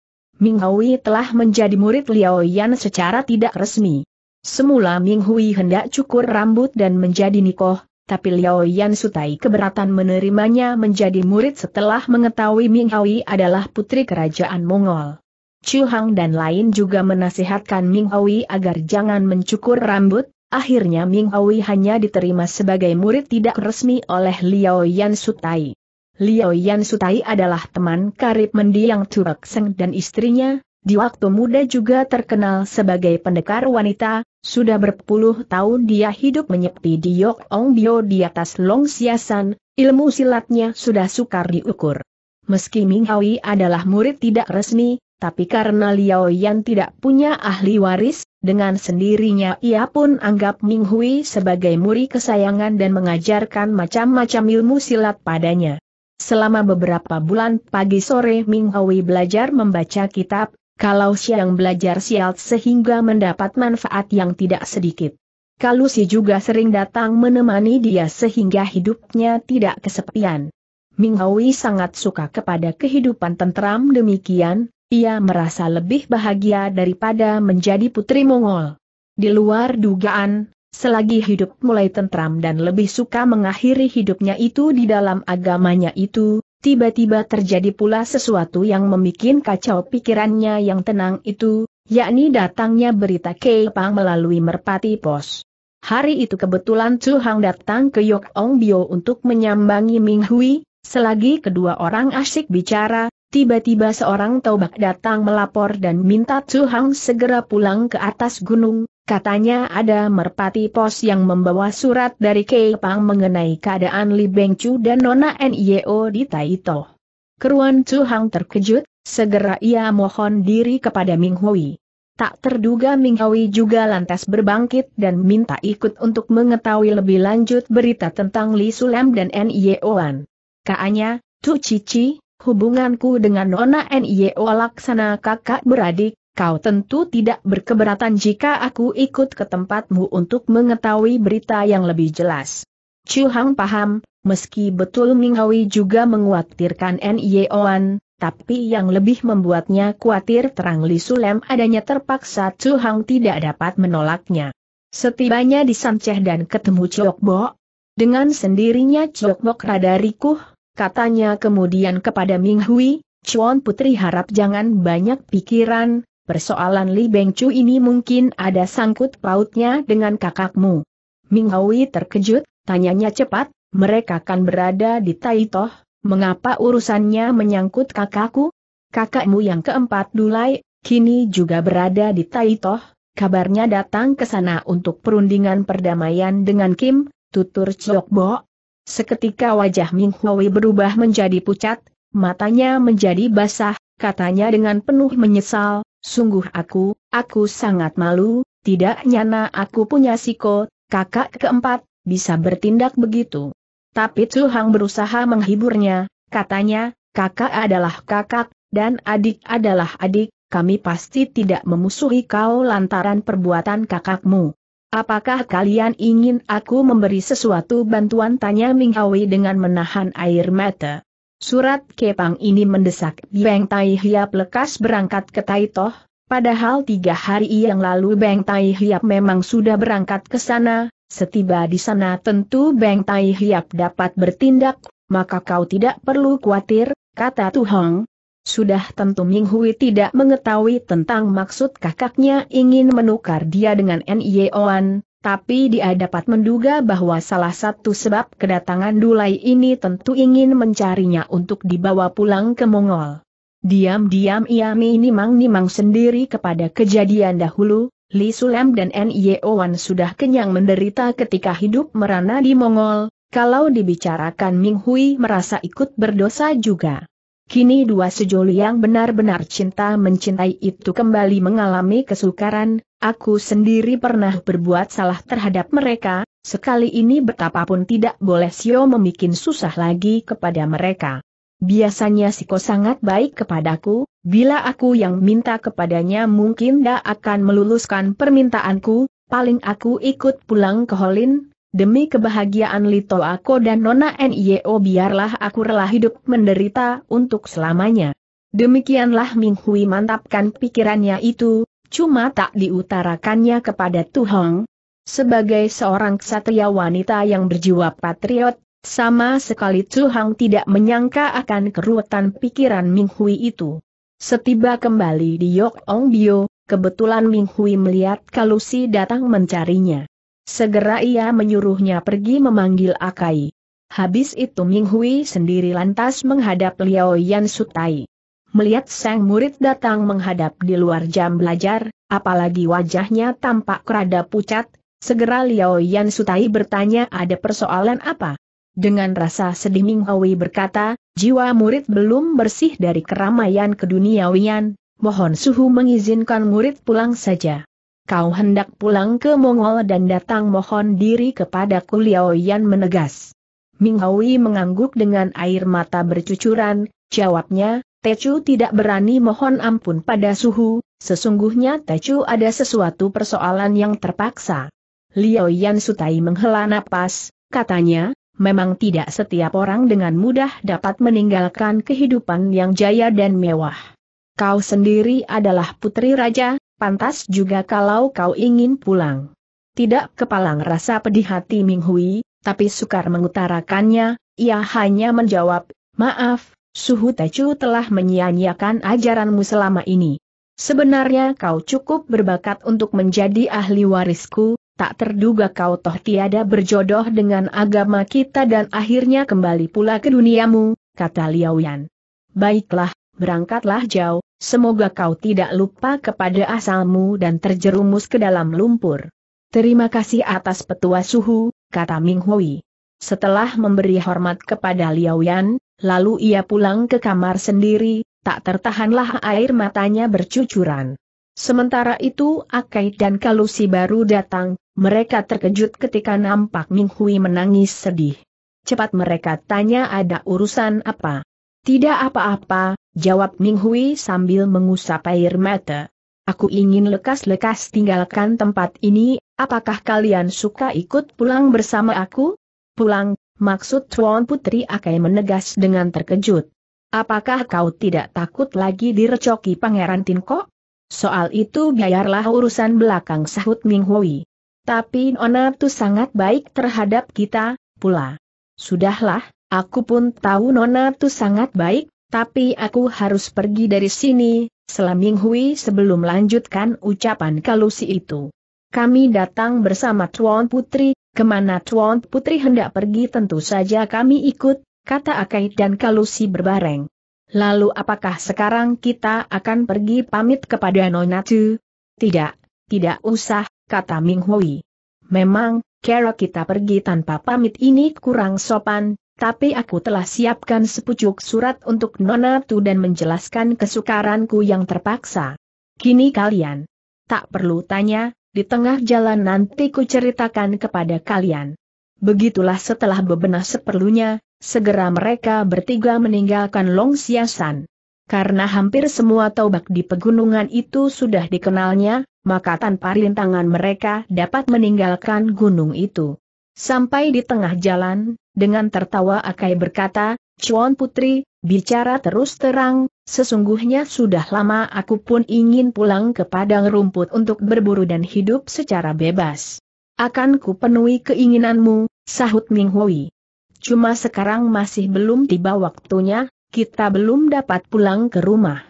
Ming Hui telah menjadi murid Liao Yan secara tidak resmi. Semula Ming Hui hendak cukur rambut dan menjadi nikoh, tapi Liao Yan Sutai keberatan menerimanya menjadi murid setelah mengetahui Ming Hui adalah putri kerajaan Mongol. Chu Hang dan lain juga menasihatkan Ming Hui agar jangan mencukur rambut, akhirnya Ming Hui hanya diterima sebagai murid tidak resmi oleh Liao Yan Sutai. Liao Yan Sutai adalah teman karib mendiang Turek Seng dan istrinya, di waktu muda juga terkenal sebagai pendekar wanita, sudah berpuluh tahun dia hidup menyepi di Yok Ong Bio di atas Long Siasan, ilmu silatnya sudah sukar diukur. Meski Ming Hawi adalah murid tidak resmi, tapi karena Liao Yan tidak punya ahli waris, dengan sendirinya ia pun anggap Ming Hui sebagai murid kesayangan dan mengajarkan macam-macam ilmu silat padanya. Selama beberapa bulan pagi sore Ming Hui belajar membaca kitab, kalau siang belajar sial sehingga mendapat manfaat yang tidak sedikit. Kalau si juga sering datang menemani dia sehingga hidupnya tidak kesepian. Ming sangat suka kepada kehidupan tentram demikian, ia merasa lebih bahagia daripada menjadi putri Mongol. Di luar dugaan, selagi hidup mulai tentram dan lebih suka mengakhiri hidupnya itu di dalam agamanya itu, tiba-tiba terjadi pula sesuatu yang membuat kacau pikirannya yang tenang itu, yakni datangnya berita Keipang melalui merpati pos. Hari itu kebetulan Chu Hang datang ke Yok Ong Bio untuk menyambangi Ming Hui, selagi kedua orang asyik bicara, tiba-tiba seorang taubak datang melapor dan minta Chu Hang segera pulang ke atas gunung, Katanya ada merpati pos yang membawa surat dari Keipang mengenai keadaan Li Bengcu dan Nona Nio di Taito. Keruan Chu Hang terkejut, segera ia mohon diri kepada Ming Hui. Tak terduga Ming Hui juga lantas berbangkit dan minta ikut untuk mengetahui lebih lanjut berita tentang Li Sulam dan Nio-an. Kaanya, Tu Cici, hubunganku dengan Nona Nio laksana kakak beradik, kau tentu tidak berkeberatan jika aku ikut ke tempatmu untuk mengetahui berita yang lebih jelas. Chu Hang paham, meski betul Ming Hui juga menguatirkan N.Y.O.N., tapi yang lebih membuatnya khawatir terang Li Sulem adanya terpaksa Chu Hang tidak dapat menolaknya. Setibanya di Sanceh dan ketemu Chok Bo, dengan sendirinya Chok Bo rada rikuh, katanya kemudian kepada Ming Hui, Chuan Putri harap jangan banyak pikiran, persoalan Li Beng ini mungkin ada sangkut pautnya dengan kakakmu. Ming Hui terkejut, tanyanya cepat, mereka kan berada di Taitoh, mengapa urusannya menyangkut kakakku? Kakakmu yang keempat Dulai, kini juga berada di Taitoh, kabarnya datang ke sana untuk perundingan perdamaian dengan Kim, tutur Chok Bo. Seketika wajah Ming Hui berubah menjadi pucat, matanya menjadi basah, katanya dengan penuh menyesal, Sungguh aku, aku sangat malu, tidak nyana aku punya siko, kakak keempat, bisa bertindak begitu. Tapi Chu berusaha menghiburnya, katanya, kakak adalah kakak, dan adik adalah adik, kami pasti tidak memusuhi kau lantaran perbuatan kakakmu. Apakah kalian ingin aku memberi sesuatu bantuan? Tanya Ming Hawi dengan menahan air mata. Surat Kepang ini mendesak Beng Tai Hiap lekas berangkat ke Taitoh, padahal tiga hari yang lalu Beng Tai Hiap memang sudah berangkat ke sana, setiba di sana tentu Beng Tai Hiap dapat bertindak, maka kau tidak perlu khawatir, kata Tuhong. Sudah tentu Ming Hui tidak mengetahui tentang maksud kakaknya ingin menukar dia dengan Nyeoan, tapi dia dapat menduga bahwa salah satu sebab kedatangan Dulai ini tentu ingin mencarinya untuk dibawa pulang ke Mongol. Diam-diam ia minimang-nimang sendiri kepada kejadian dahulu, Li Sulam dan Owan sudah kenyang menderita ketika hidup merana di Mongol, kalau dibicarakan Ming Hui merasa ikut berdosa juga. Kini dua sejoli yang benar-benar cinta mencintai itu kembali mengalami kesukaran, aku sendiri pernah berbuat salah terhadap mereka, sekali ini betapapun tidak boleh Sio membuat susah lagi kepada mereka. Biasanya Siko sangat baik kepadaku, bila aku yang minta kepadanya mungkin dia akan meluluskan permintaanku, paling aku ikut pulang ke Holin, Demi kebahagiaan Lito Ako dan Nona Nio biarlah aku rela hidup menderita untuk selamanya. Demikianlah Ming Hui mantapkan pikirannya itu, cuma tak diutarakannya kepada Tu Hong. Sebagai seorang ksatria wanita yang berjiwa patriot, sama sekali Tu Hong tidak menyangka akan keruwetan pikiran Ming Hui itu. Setiba kembali di Yok Ong Bio, kebetulan Ming Hui melihat Kalusi datang mencarinya. Segera ia menyuruhnya pergi memanggil Akai. Habis itu Ming Hui sendiri lantas menghadap Liao Yan Sutai. Melihat sang murid datang menghadap di luar jam belajar, apalagi wajahnya tampak kerada pucat, segera Liao Yan Sutai bertanya ada persoalan apa. Dengan rasa sedih Ming Hui berkata, jiwa murid belum bersih dari keramaian keduniawian, mohon suhu mengizinkan murid pulang saja kau hendak pulang ke Mongol dan datang mohon diri kepadaku Liao Yan menegas. Ming mengangguk dengan air mata bercucuran, jawabnya, Tecu tidak berani mohon ampun pada suhu, sesungguhnya Tecu ada sesuatu persoalan yang terpaksa. Liao Yan Sutai menghela napas, katanya, memang tidak setiap orang dengan mudah dapat meninggalkan kehidupan yang jaya dan mewah. Kau sendiri adalah putri raja, pantas juga kalau kau ingin pulang. Tidak kepalang rasa pedih hati Ming Hui, tapi sukar mengutarakannya, ia hanya menjawab, maaf, Suhu Tecu telah menyia-nyiakan ajaranmu selama ini. Sebenarnya kau cukup berbakat untuk menjadi ahli warisku, tak terduga kau toh tiada berjodoh dengan agama kita dan akhirnya kembali pula ke duniamu, kata Liao Yan. Baiklah, berangkatlah jauh, Semoga kau tidak lupa kepada asalmu dan terjerumus ke dalam lumpur. Terima kasih atas petua suhu, kata Ming Hui. Setelah memberi hormat kepada Liao Yan, lalu ia pulang ke kamar sendiri, tak tertahanlah air matanya bercucuran. Sementara itu Akai dan Kalusi baru datang, mereka terkejut ketika nampak Ming Hui menangis sedih. Cepat mereka tanya ada urusan apa. Tidak apa-apa, jawab Ming Hui sambil mengusap air mata. Aku ingin lekas-lekas tinggalkan tempat ini, apakah kalian suka ikut pulang bersama aku? Pulang, maksud Tuan Putri Akai menegas dengan terkejut. Apakah kau tidak takut lagi direcoki Pangeran Tinko? Soal itu biarlah urusan belakang sahut Ming Hui. Tapi Nona tuh sangat baik terhadap kita, pula. Sudahlah, aku pun tahu Nona tuh sangat baik, tapi aku harus pergi dari sini, Selaming Hui sebelum lanjutkan ucapan kalusi itu. Kami datang bersama Tuan Putri, kemana Tuan Putri hendak pergi tentu saja kami ikut, kata Akai dan kalusi berbareng. Lalu apakah sekarang kita akan pergi pamit kepada Nona Tu? Tidak, tidak usah, kata Ming Hui. Memang, kira kita pergi tanpa pamit ini kurang sopan, tapi aku telah siapkan sepucuk surat untuk Nona Tu dan menjelaskan kesukaranku yang terpaksa. Kini kalian tak perlu tanya, di tengah jalan nanti ku ceritakan kepada kalian. Begitulah setelah bebenah seperlunya, segera mereka bertiga meninggalkan Long Siasan. Karena hampir semua taubak di pegunungan itu sudah dikenalnya, maka tanpa rintangan mereka dapat meninggalkan gunung itu. Sampai di tengah jalan, dengan tertawa Akai berkata, Chuan Putri, bicara terus terang, sesungguhnya sudah lama aku pun ingin pulang ke padang rumput untuk berburu dan hidup secara bebas. Akan ku penuhi keinginanmu, sahut Ming Hui. Cuma sekarang masih belum tiba waktunya, kita belum dapat pulang ke rumah.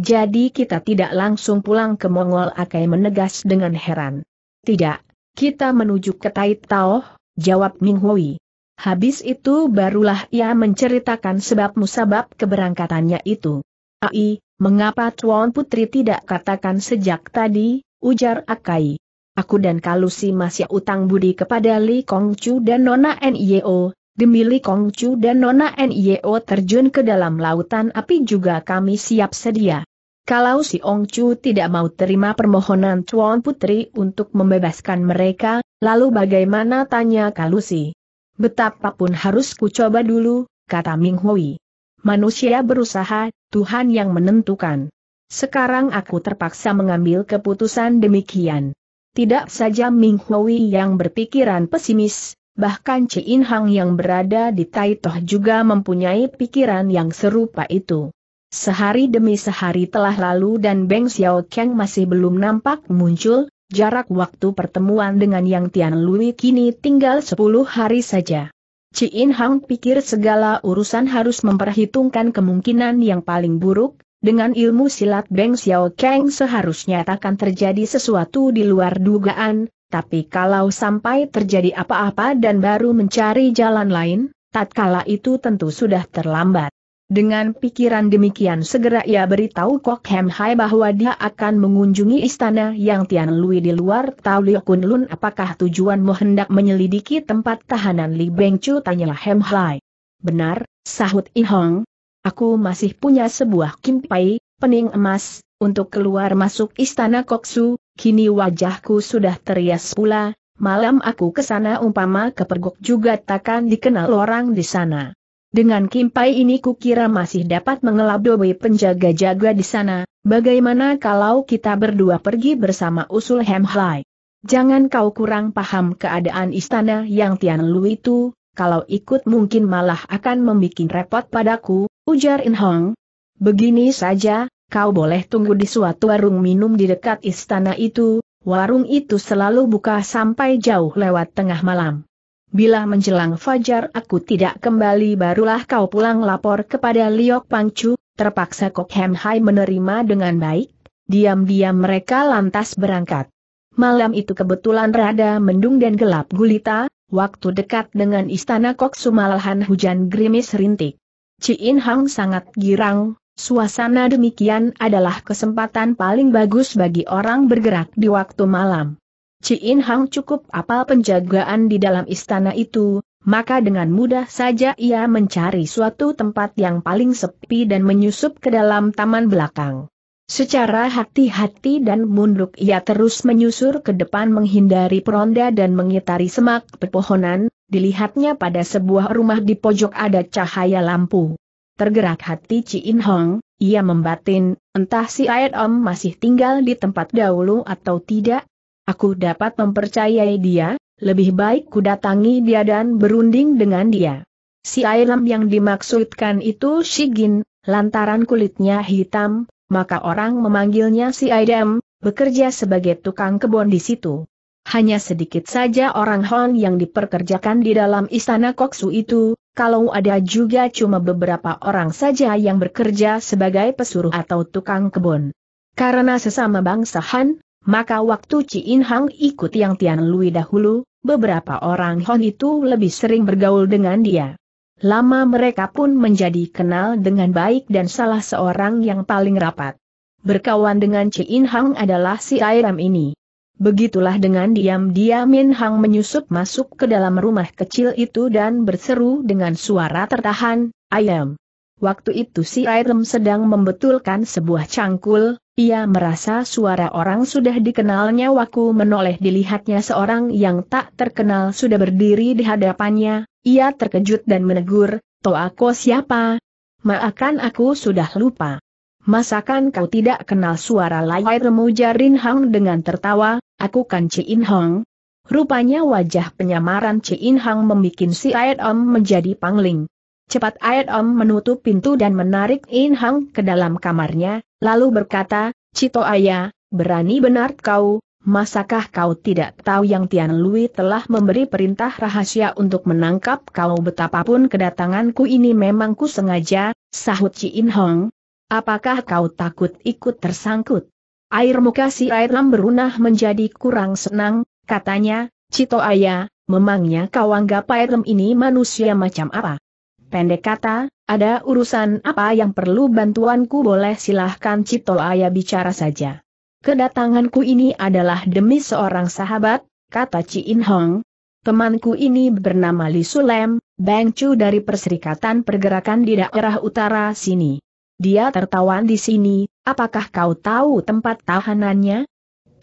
Jadi kita tidak langsung pulang ke Mongol Akai menegas dengan heran. Tidak, kita menuju ke Tai jawab Ming Hui. Habis itu barulah ia menceritakan sebab musabab keberangkatannya itu. Ai, mengapa Tuan Putri tidak katakan sejak tadi, ujar Akai. Aku dan Kalusi masih utang budi kepada Li Kongcu dan Nona Nio, Demi Li Kongcu dan Nona Nio terjun ke dalam lautan api juga kami siap sedia. Kalau si Ongcu tidak mau terima permohonan Tuan Putri untuk membebaskan mereka, Lalu bagaimana tanya Kalusi? Betapapun harus kucoba dulu, kata Ming Hui. Manusia berusaha, Tuhan yang menentukan. Sekarang aku terpaksa mengambil keputusan demikian. Tidak saja Ming Hui yang berpikiran pesimis, bahkan In Hang yang berada di Toh juga mempunyai pikiran yang serupa itu. Sehari demi sehari telah lalu dan Beng Xiao Kang masih belum nampak muncul, Jarak waktu pertemuan dengan Yang Tian Lui kini tinggal 10 hari saja. In Hang pikir segala urusan harus memperhitungkan kemungkinan yang paling buruk, dengan ilmu silat Beng Xiao Kang seharusnya takkan terjadi sesuatu di luar dugaan, tapi kalau sampai terjadi apa-apa dan baru mencari jalan lain, tatkala itu tentu sudah terlambat. Dengan pikiran demikian segera ia beritahu Kok Hem Hai bahwa dia akan mengunjungi istana yang Tian Lui di luar Tau Liu Kun Lun apakah tujuanmu hendak menyelidiki tempat tahanan Li Beng Chu tanya Hem Hai. Benar, sahut I Hong. Aku masih punya sebuah kimpai, pening emas, untuk keluar masuk istana Koksu, kini wajahku sudah terias pula, malam aku ke sana umpama kepergok juga takkan dikenal orang di sana. Dengan kimpai ini kukira masih dapat mengelabui penjaga-jaga di sana, bagaimana kalau kita berdua pergi bersama usul Hem Hai? Jangan kau kurang paham keadaan istana yang Tian Lu itu, kalau ikut mungkin malah akan membuat repot padaku, ujar In Hong. Begini saja, kau boleh tunggu di suatu warung minum di dekat istana itu, warung itu selalu buka sampai jauh lewat tengah malam. Bila menjelang fajar aku tidak kembali barulah kau pulang lapor kepada Liok Pangcu, terpaksa Kok Hem Hai menerima dengan baik, diam-diam mereka lantas berangkat. Malam itu kebetulan rada mendung dan gelap gulita, waktu dekat dengan istana Kok Sumalahan hujan gerimis rintik. Ciin Hang sangat girang, suasana demikian adalah kesempatan paling bagus bagi orang bergerak di waktu malam. Ciin Hang cukup apal penjagaan di dalam istana itu, maka dengan mudah saja ia mencari suatu tempat yang paling sepi dan menyusup ke dalam taman belakang. Secara hati-hati dan munduk ia terus menyusur ke depan menghindari peronda dan mengitari semak pepohonan, dilihatnya pada sebuah rumah di pojok ada cahaya lampu. Tergerak hati Ciin Hong, ia membatin, entah si ayat Om masih tinggal di tempat dahulu atau tidak, Aku dapat mempercayai dia, lebih baik ku datangi dia dan berunding dengan dia. Si Ailam yang dimaksudkan itu Shigin, lantaran kulitnya hitam, maka orang memanggilnya si Aidam, bekerja sebagai tukang kebun di situ. Hanya sedikit saja orang Hon yang diperkerjakan di dalam istana Koksu itu, kalau ada juga cuma beberapa orang saja yang bekerja sebagai pesuruh atau tukang kebun. Karena sesama bangsa Han, maka waktu Ciin Hang ikut yang Tian Lui dahulu, beberapa orang Hon itu lebih sering bergaul dengan dia. Lama mereka pun menjadi kenal dengan baik dan salah seorang yang paling rapat. Berkawan dengan Ciin Hang adalah si Airam ini. Begitulah dengan diam-diam Min Hang menyusup masuk ke dalam rumah kecil itu dan berseru dengan suara tertahan, Ayam. Waktu itu si Airam sedang membetulkan sebuah cangkul, ia merasa suara orang sudah dikenalnya Waktu menoleh dilihatnya seorang yang tak terkenal sudah berdiri di hadapannya, ia terkejut dan menegur, Toako siapa? Maakan aku sudah lupa. Masakan kau tidak kenal suara layar remuja Rin Hang dengan tertawa, aku kan In Hong. Rupanya wajah penyamaran In Hang membuat si Aed Om menjadi pangling. Cepat Aet Om menutup pintu dan menarik In Hang ke dalam kamarnya, lalu berkata, Cito Ayah, berani benar kau, masakah kau tidak tahu yang Tian Lui telah memberi perintah rahasia untuk menangkap kau betapapun kedatanganku ini memang ku sengaja, sahut Ci In Hong. Apakah kau takut ikut tersangkut? Air muka si Air Lam berunah menjadi kurang senang, katanya, Cito Ayah, memangnya kau anggap Air Lam ini manusia macam apa? pendek kata, ada urusan apa yang perlu bantuanku boleh silahkan Cito Ayah bicara saja. Kedatanganku ini adalah demi seorang sahabat, kata Ci In Hong. Temanku ini bernama Li Sulem, Bangcu dari Perserikatan Pergerakan di daerah utara sini. Dia tertawan di sini, apakah kau tahu tempat tahanannya?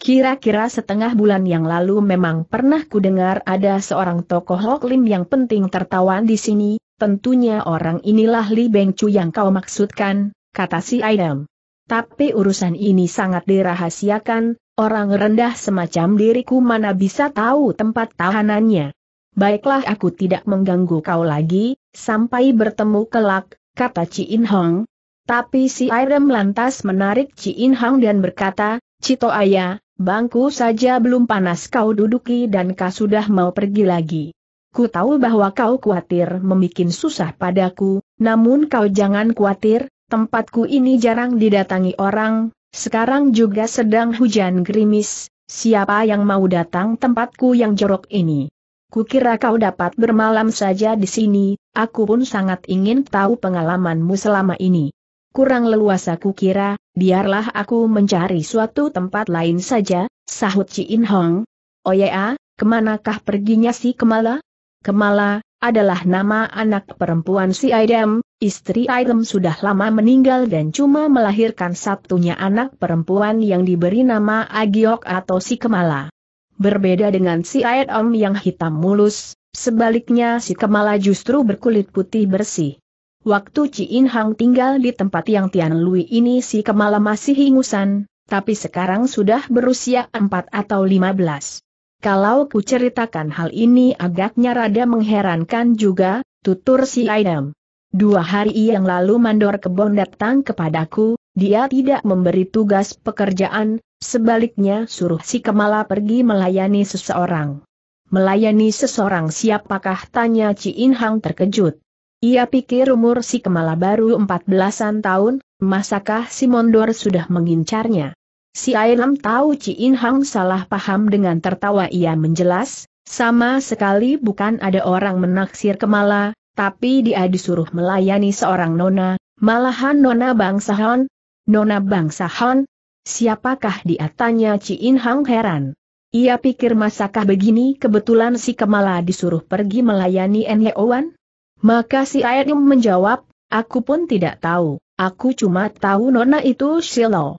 Kira-kira setengah bulan yang lalu memang pernah kudengar ada seorang tokoh Hoklim yang penting tertawan di sini, Tentunya orang inilah Li Beng Chu yang kau maksudkan, kata si Aidam. Tapi urusan ini sangat dirahasiakan, orang rendah semacam diriku mana bisa tahu tempat tahanannya. Baiklah aku tidak mengganggu kau lagi, sampai bertemu kelak, kata Ci In Hong. Tapi si Aidam lantas menarik Ci In Hong dan berkata, Cito Ayah, bangku saja belum panas kau duduki dan kau sudah mau pergi lagi. Ku tahu bahwa kau khawatir membuat susah padaku, namun kau jangan khawatir, tempatku ini jarang didatangi orang, sekarang juga sedang hujan gerimis, siapa yang mau datang tempatku yang jorok ini? Kukira kau dapat bermalam saja di sini, aku pun sangat ingin tahu pengalamanmu selama ini. Kurang leluasa kukira, biarlah aku mencari suatu tempat lain saja, sahut In Hong. Oh ya, kemanakah perginya si Kemala? Kemala, adalah nama anak perempuan si Aidem, istri Aidem sudah lama meninggal dan cuma melahirkan satunya anak perempuan yang diberi nama Agiok atau si Kemala. Berbeda dengan si Aidem yang hitam mulus, sebaliknya si Kemala justru berkulit putih bersih. Waktu Ci In Hang tinggal di tempat yang Tian Lui ini si Kemala masih ingusan, tapi sekarang sudah berusia 4 atau 15. Kalau ku ceritakan hal ini agaknya rada mengherankan juga, tutur si Aidam. Dua hari yang lalu Mandor Kebon datang kepadaku, dia tidak memberi tugas pekerjaan, sebaliknya suruh si Kemala pergi melayani seseorang. Melayani seseorang siapakah tanya Ci Inhang terkejut. Ia pikir umur si Kemala baru empat belasan tahun, masakah si Mondor sudah mengincarnya. Si Ainam tahu Ci In Hang salah paham dengan tertawa ia menjelas, sama sekali bukan ada orang menaksir Kemala, tapi dia disuruh melayani seorang nona, malahan nona bangsa Han. Nona bangsa Han? Siapakah dia tanya Ci In Hang heran. Ia pikir masakah begini kebetulan si Kemala disuruh pergi melayani Owan? Maka si Aerim menjawab, aku pun tidak tahu, aku cuma tahu nona itu silau.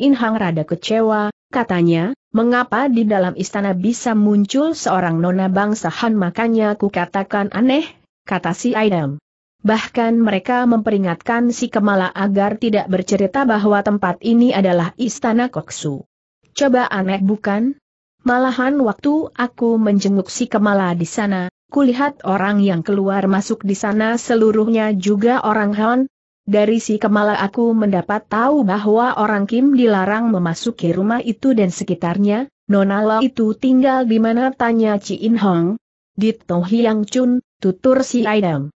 Inhang rada kecewa, katanya, mengapa di dalam istana bisa muncul seorang nona bangsa Han makanya ku katakan aneh, kata si Aidam. Bahkan mereka memperingatkan si Kemala agar tidak bercerita bahwa tempat ini adalah istana Koksu. Coba aneh bukan? Malahan waktu aku menjenguk si Kemala di sana, kulihat orang yang keluar masuk di sana seluruhnya juga orang Han, dari si Kemala aku mendapat tahu bahwa orang Kim dilarang memasuki rumah itu dan sekitarnya, Nonala itu tinggal di mana tanya Ci In Hong. Di Toh Yang Chun, tutur si Aidam.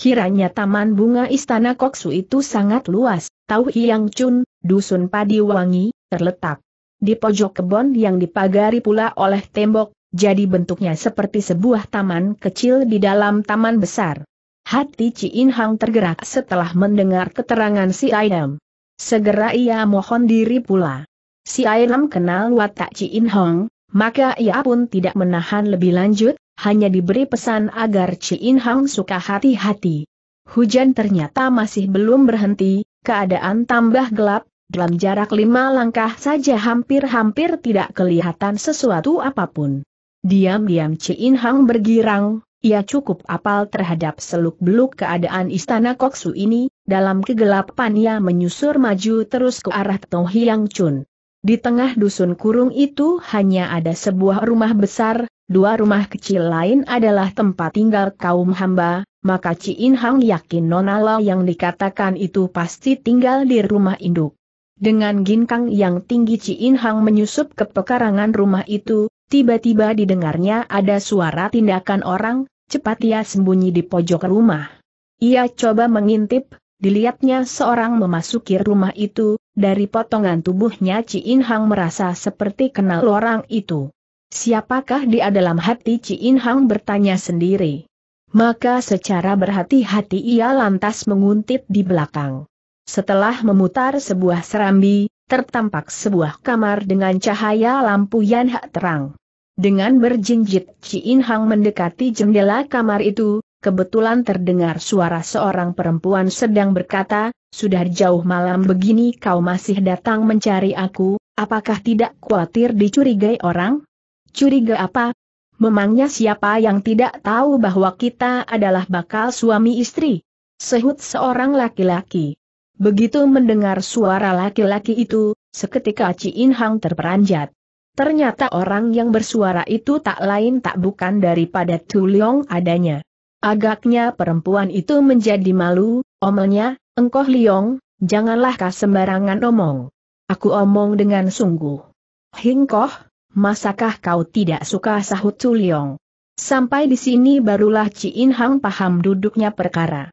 Kiranya taman bunga istana Koksu itu sangat luas, Tahu Hiang Chun, dusun padi wangi, terletak di pojok kebon yang dipagari pula oleh tembok, jadi bentuknya seperti sebuah taman kecil di dalam taman besar. Hati In Hang tergerak setelah mendengar keterangan si Aidam. Segera ia mohon diri pula. Si Aidam kenal watak In Hang, maka ia pun tidak menahan lebih lanjut, hanya diberi pesan agar In Hang suka hati-hati. Hujan ternyata masih belum berhenti, keadaan tambah gelap, dalam jarak lima langkah saja hampir-hampir tidak kelihatan sesuatu apapun. Diam-diam In Hang bergirang, ia cukup apal terhadap seluk-beluk keadaan istana Koksu ini, dalam kegelapan ia menyusur maju terus ke arah Tohyang Chun. Di tengah dusun kurung itu hanya ada sebuah rumah besar, dua rumah kecil lain adalah tempat tinggal kaum hamba, maka In Hang yakin Nona Lau yang dikatakan itu pasti tinggal di rumah induk. Dengan ginkang yang tinggi In Hang menyusup ke pekarangan rumah itu, Tiba-tiba didengarnya ada suara tindakan orang, cepat ia sembunyi di pojok rumah. Ia coba mengintip, dilihatnya seorang memasuki rumah itu, dari potongan tubuhnya Ci In Hang merasa seperti kenal orang itu. Siapakah dia dalam hati Ci In Hang bertanya sendiri. Maka secara berhati-hati ia lantas menguntit di belakang. Setelah memutar sebuah serambi, tertampak sebuah kamar dengan cahaya lampu yang hak terang. Dengan berjinjit, in Hang mendekati jendela kamar itu, kebetulan terdengar suara seorang perempuan sedang berkata, sudah jauh malam begini kau masih datang mencari aku, apakah tidak khawatir dicurigai orang? Curiga apa? Memangnya siapa yang tidak tahu bahwa kita adalah bakal suami istri? Sehut seorang laki-laki. Begitu mendengar suara laki-laki itu, seketika Cihin Hang terperanjat. Ternyata orang yang bersuara itu tak lain tak bukan daripada Tuliong adanya. Agaknya perempuan itu menjadi malu, omelnya, engkau Liong, janganlah kau sembarangan omong. Aku omong dengan sungguh. Hingkoh, masakah kau tidak suka sahut Tuliong? Sampai di sini barulah Cihin Hang paham duduknya perkara.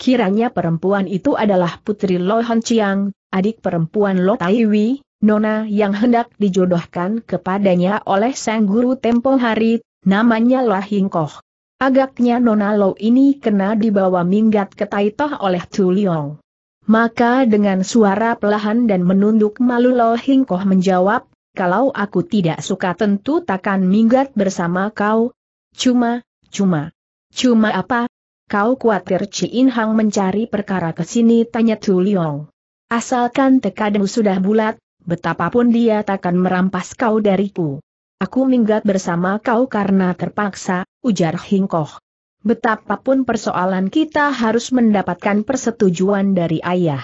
Kiranya perempuan itu adalah putri Lo Han Chiang, adik perempuan Lo Tai Wi, nona yang hendak dijodohkan kepadanya oleh sang guru tempo hari, namanya Lo Hing Koh. Agaknya nona Lo ini kena dibawa minggat ke Taitoh oleh Tu Liong. Maka dengan suara pelahan dan menunduk malu Lo Hing Koh menjawab, kalau aku tidak suka tentu takkan minggat bersama kau. Cuma, cuma. Cuma apa? Kau khawatir Chin Hang mencari perkara ke sini tanya Tu Liong. Asalkan tekadmu sudah bulat, betapapun dia takkan merampas kau dariku. Aku minggat bersama kau karena terpaksa, ujar Hingkoh. Betapapun persoalan kita harus mendapatkan persetujuan dari ayah.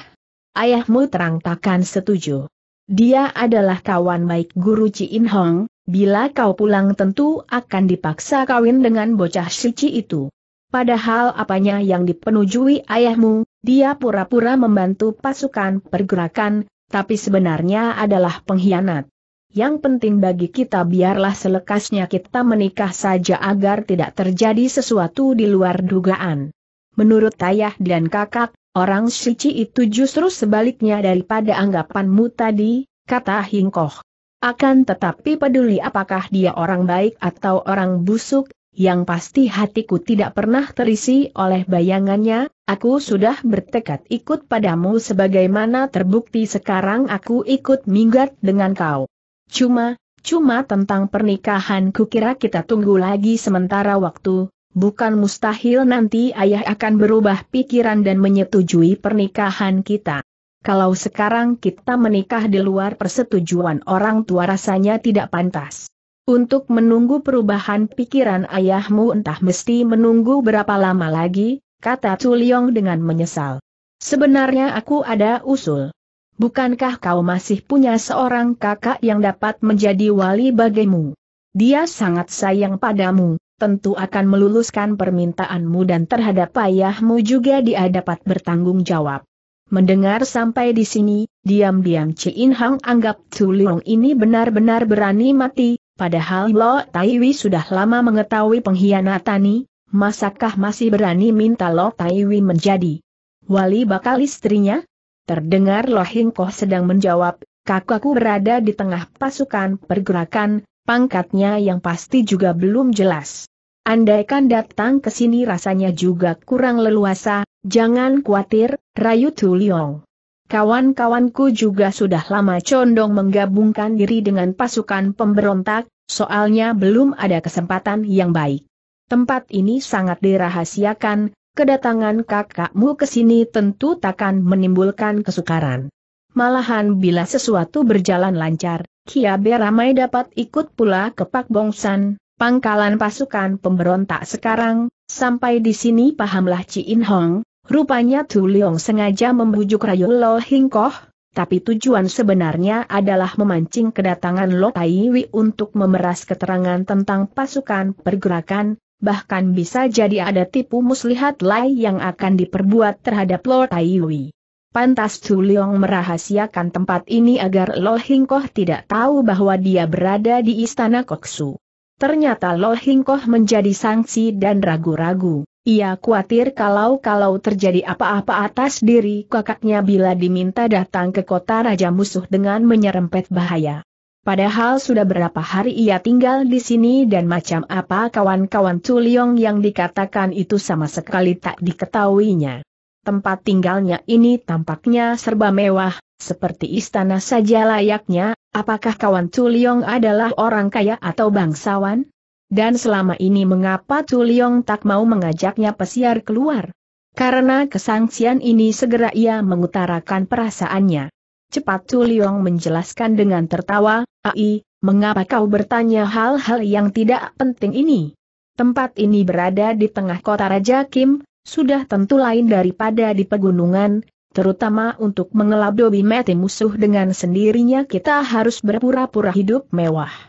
Ayahmu terang takkan setuju. Dia adalah kawan baik guru Cihin Hong, bila kau pulang tentu akan dipaksa kawin dengan bocah suci itu. Padahal apanya yang dipenujui ayahmu, dia pura-pura membantu pasukan pergerakan, tapi sebenarnya adalah pengkhianat. Yang penting bagi kita biarlah selekasnya kita menikah saja agar tidak terjadi sesuatu di luar dugaan. Menurut ayah dan kakak, orang Suci itu justru sebaliknya daripada anggapanmu tadi, kata Hingkoh. Akan tetapi peduli apakah dia orang baik atau orang busuk, yang pasti hatiku tidak pernah terisi oleh bayangannya, aku sudah bertekad ikut padamu sebagaimana terbukti sekarang aku ikut minggat dengan kau. Cuma, cuma tentang pernikahan kukira kita tunggu lagi sementara waktu, bukan mustahil nanti ayah akan berubah pikiran dan menyetujui pernikahan kita. Kalau sekarang kita menikah di luar persetujuan orang tua rasanya tidak pantas. Untuk menunggu perubahan pikiran ayahmu entah mesti menunggu berapa lama lagi, kata Culiong dengan menyesal. Sebenarnya aku ada usul. Bukankah kau masih punya seorang kakak yang dapat menjadi wali bagimu? Dia sangat sayang padamu, tentu akan meluluskan permintaanmu dan terhadap ayahmu juga dia dapat bertanggung jawab. Mendengar sampai di sini, diam-diam Chin Hang anggap Chuliong ini benar-benar berani mati, Padahal Lo Taiwi sudah lama mengetahui pengkhianatan pengkhianatani, masakah masih berani minta Lo Taiwi menjadi wali bakal istrinya? Terdengar Lo Hingkoh sedang menjawab, kakakku berada di tengah pasukan pergerakan, pangkatnya yang pasti juga belum jelas. Andaikan datang ke sini rasanya juga kurang leluasa, jangan khawatir, rayu Tuliong. Kawan-kawanku juga sudah lama condong menggabungkan diri dengan pasukan pemberontak, soalnya belum ada kesempatan yang baik. Tempat ini sangat dirahasiakan, kedatangan kakakmu ke sini tentu takkan menimbulkan kesukaran. Malahan bila sesuatu berjalan lancar, Kiabe ramai dapat ikut pula ke Pak Bongsan, pangkalan pasukan pemberontak sekarang, sampai di sini pahamlah Ci In Hong, Rupanya Tu Leong sengaja membujuk rayu Lo Koh, tapi tujuan sebenarnya adalah memancing kedatangan Lo Taiwi untuk memeras keterangan tentang pasukan pergerakan, bahkan bisa jadi ada tipu muslihat lain yang akan diperbuat terhadap Lo Taiwi. Pantas Tu Leong merahasiakan tempat ini agar Lo Koh tidak tahu bahwa dia berada di istana Koksu. Ternyata Lo Koh menjadi sangsi dan ragu-ragu. Ia khawatir kalau-kalau terjadi apa-apa atas diri kakaknya bila diminta datang ke kota raja musuh dengan menyerempet bahaya. Padahal sudah berapa hari ia tinggal di sini dan macam apa kawan-kawan Tuliong yang dikatakan itu sama sekali tak diketahuinya. Tempat tinggalnya ini tampaknya serba mewah, seperti istana saja layaknya, apakah kawan Tuliong adalah orang kaya atau bangsawan? Dan selama ini mengapa Tuliong tak mau mengajaknya pesiar keluar? Karena kesangsian ini segera ia mengutarakan perasaannya. Cepat Tuliong menjelaskan dengan tertawa, Ai, mengapa kau bertanya hal-hal yang tidak penting ini? Tempat ini berada di tengah kota Raja Kim, sudah tentu lain daripada di pegunungan, terutama untuk mengelabui mati musuh dengan sendirinya kita harus berpura-pura hidup mewah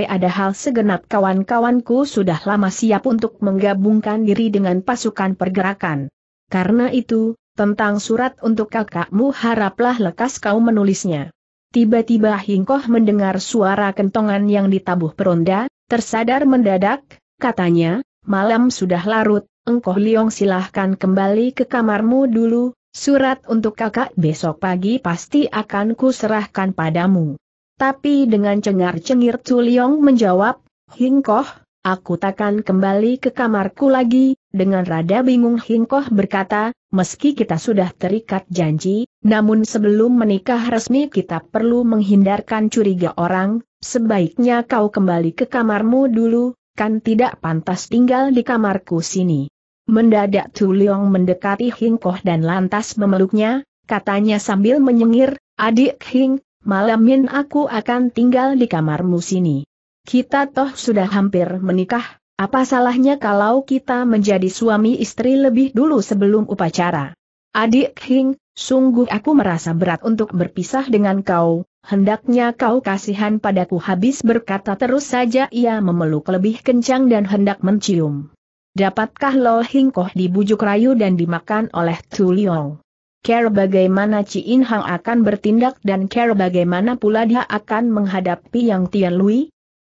ada hal segenap kawan-kawanku sudah lama siap untuk menggabungkan diri dengan pasukan pergerakan. Karena itu, tentang surat untuk kakakmu haraplah lekas kau menulisnya. Tiba-tiba Hingkoh mendengar suara kentongan yang ditabuh peronda, tersadar mendadak, katanya, malam sudah larut, engkoh Liong silahkan kembali ke kamarmu dulu, surat untuk kakak besok pagi pasti akan kuserahkan padamu. Tapi dengan cengar-cengir Tuliong menjawab, Hingkoh, aku takkan kembali ke kamarku lagi, dengan rada bingung Hingkoh berkata, meski kita sudah terikat janji, namun sebelum menikah resmi kita perlu menghindarkan curiga orang, sebaiknya kau kembali ke kamarmu dulu, kan tidak pantas tinggal di kamarku sini. Mendadak Tuliong mendekati Hingkoh dan lantas memeluknya, katanya sambil menyengir, adik Hing, Malamin aku akan tinggal di kamarmu sini. Kita toh sudah hampir menikah, apa salahnya kalau kita menjadi suami istri lebih dulu sebelum upacara? Adik Hing, sungguh aku merasa berat untuk berpisah dengan kau, hendaknya kau kasihan padaku habis berkata terus saja ia memeluk lebih kencang dan hendak mencium. Dapatkah Lo Hingkoh dibujuk rayu dan dimakan oleh Tu Liong? care bagaimana Ci In Hang akan bertindak dan care bagaimana pula dia akan menghadapi Yang Tian Lui,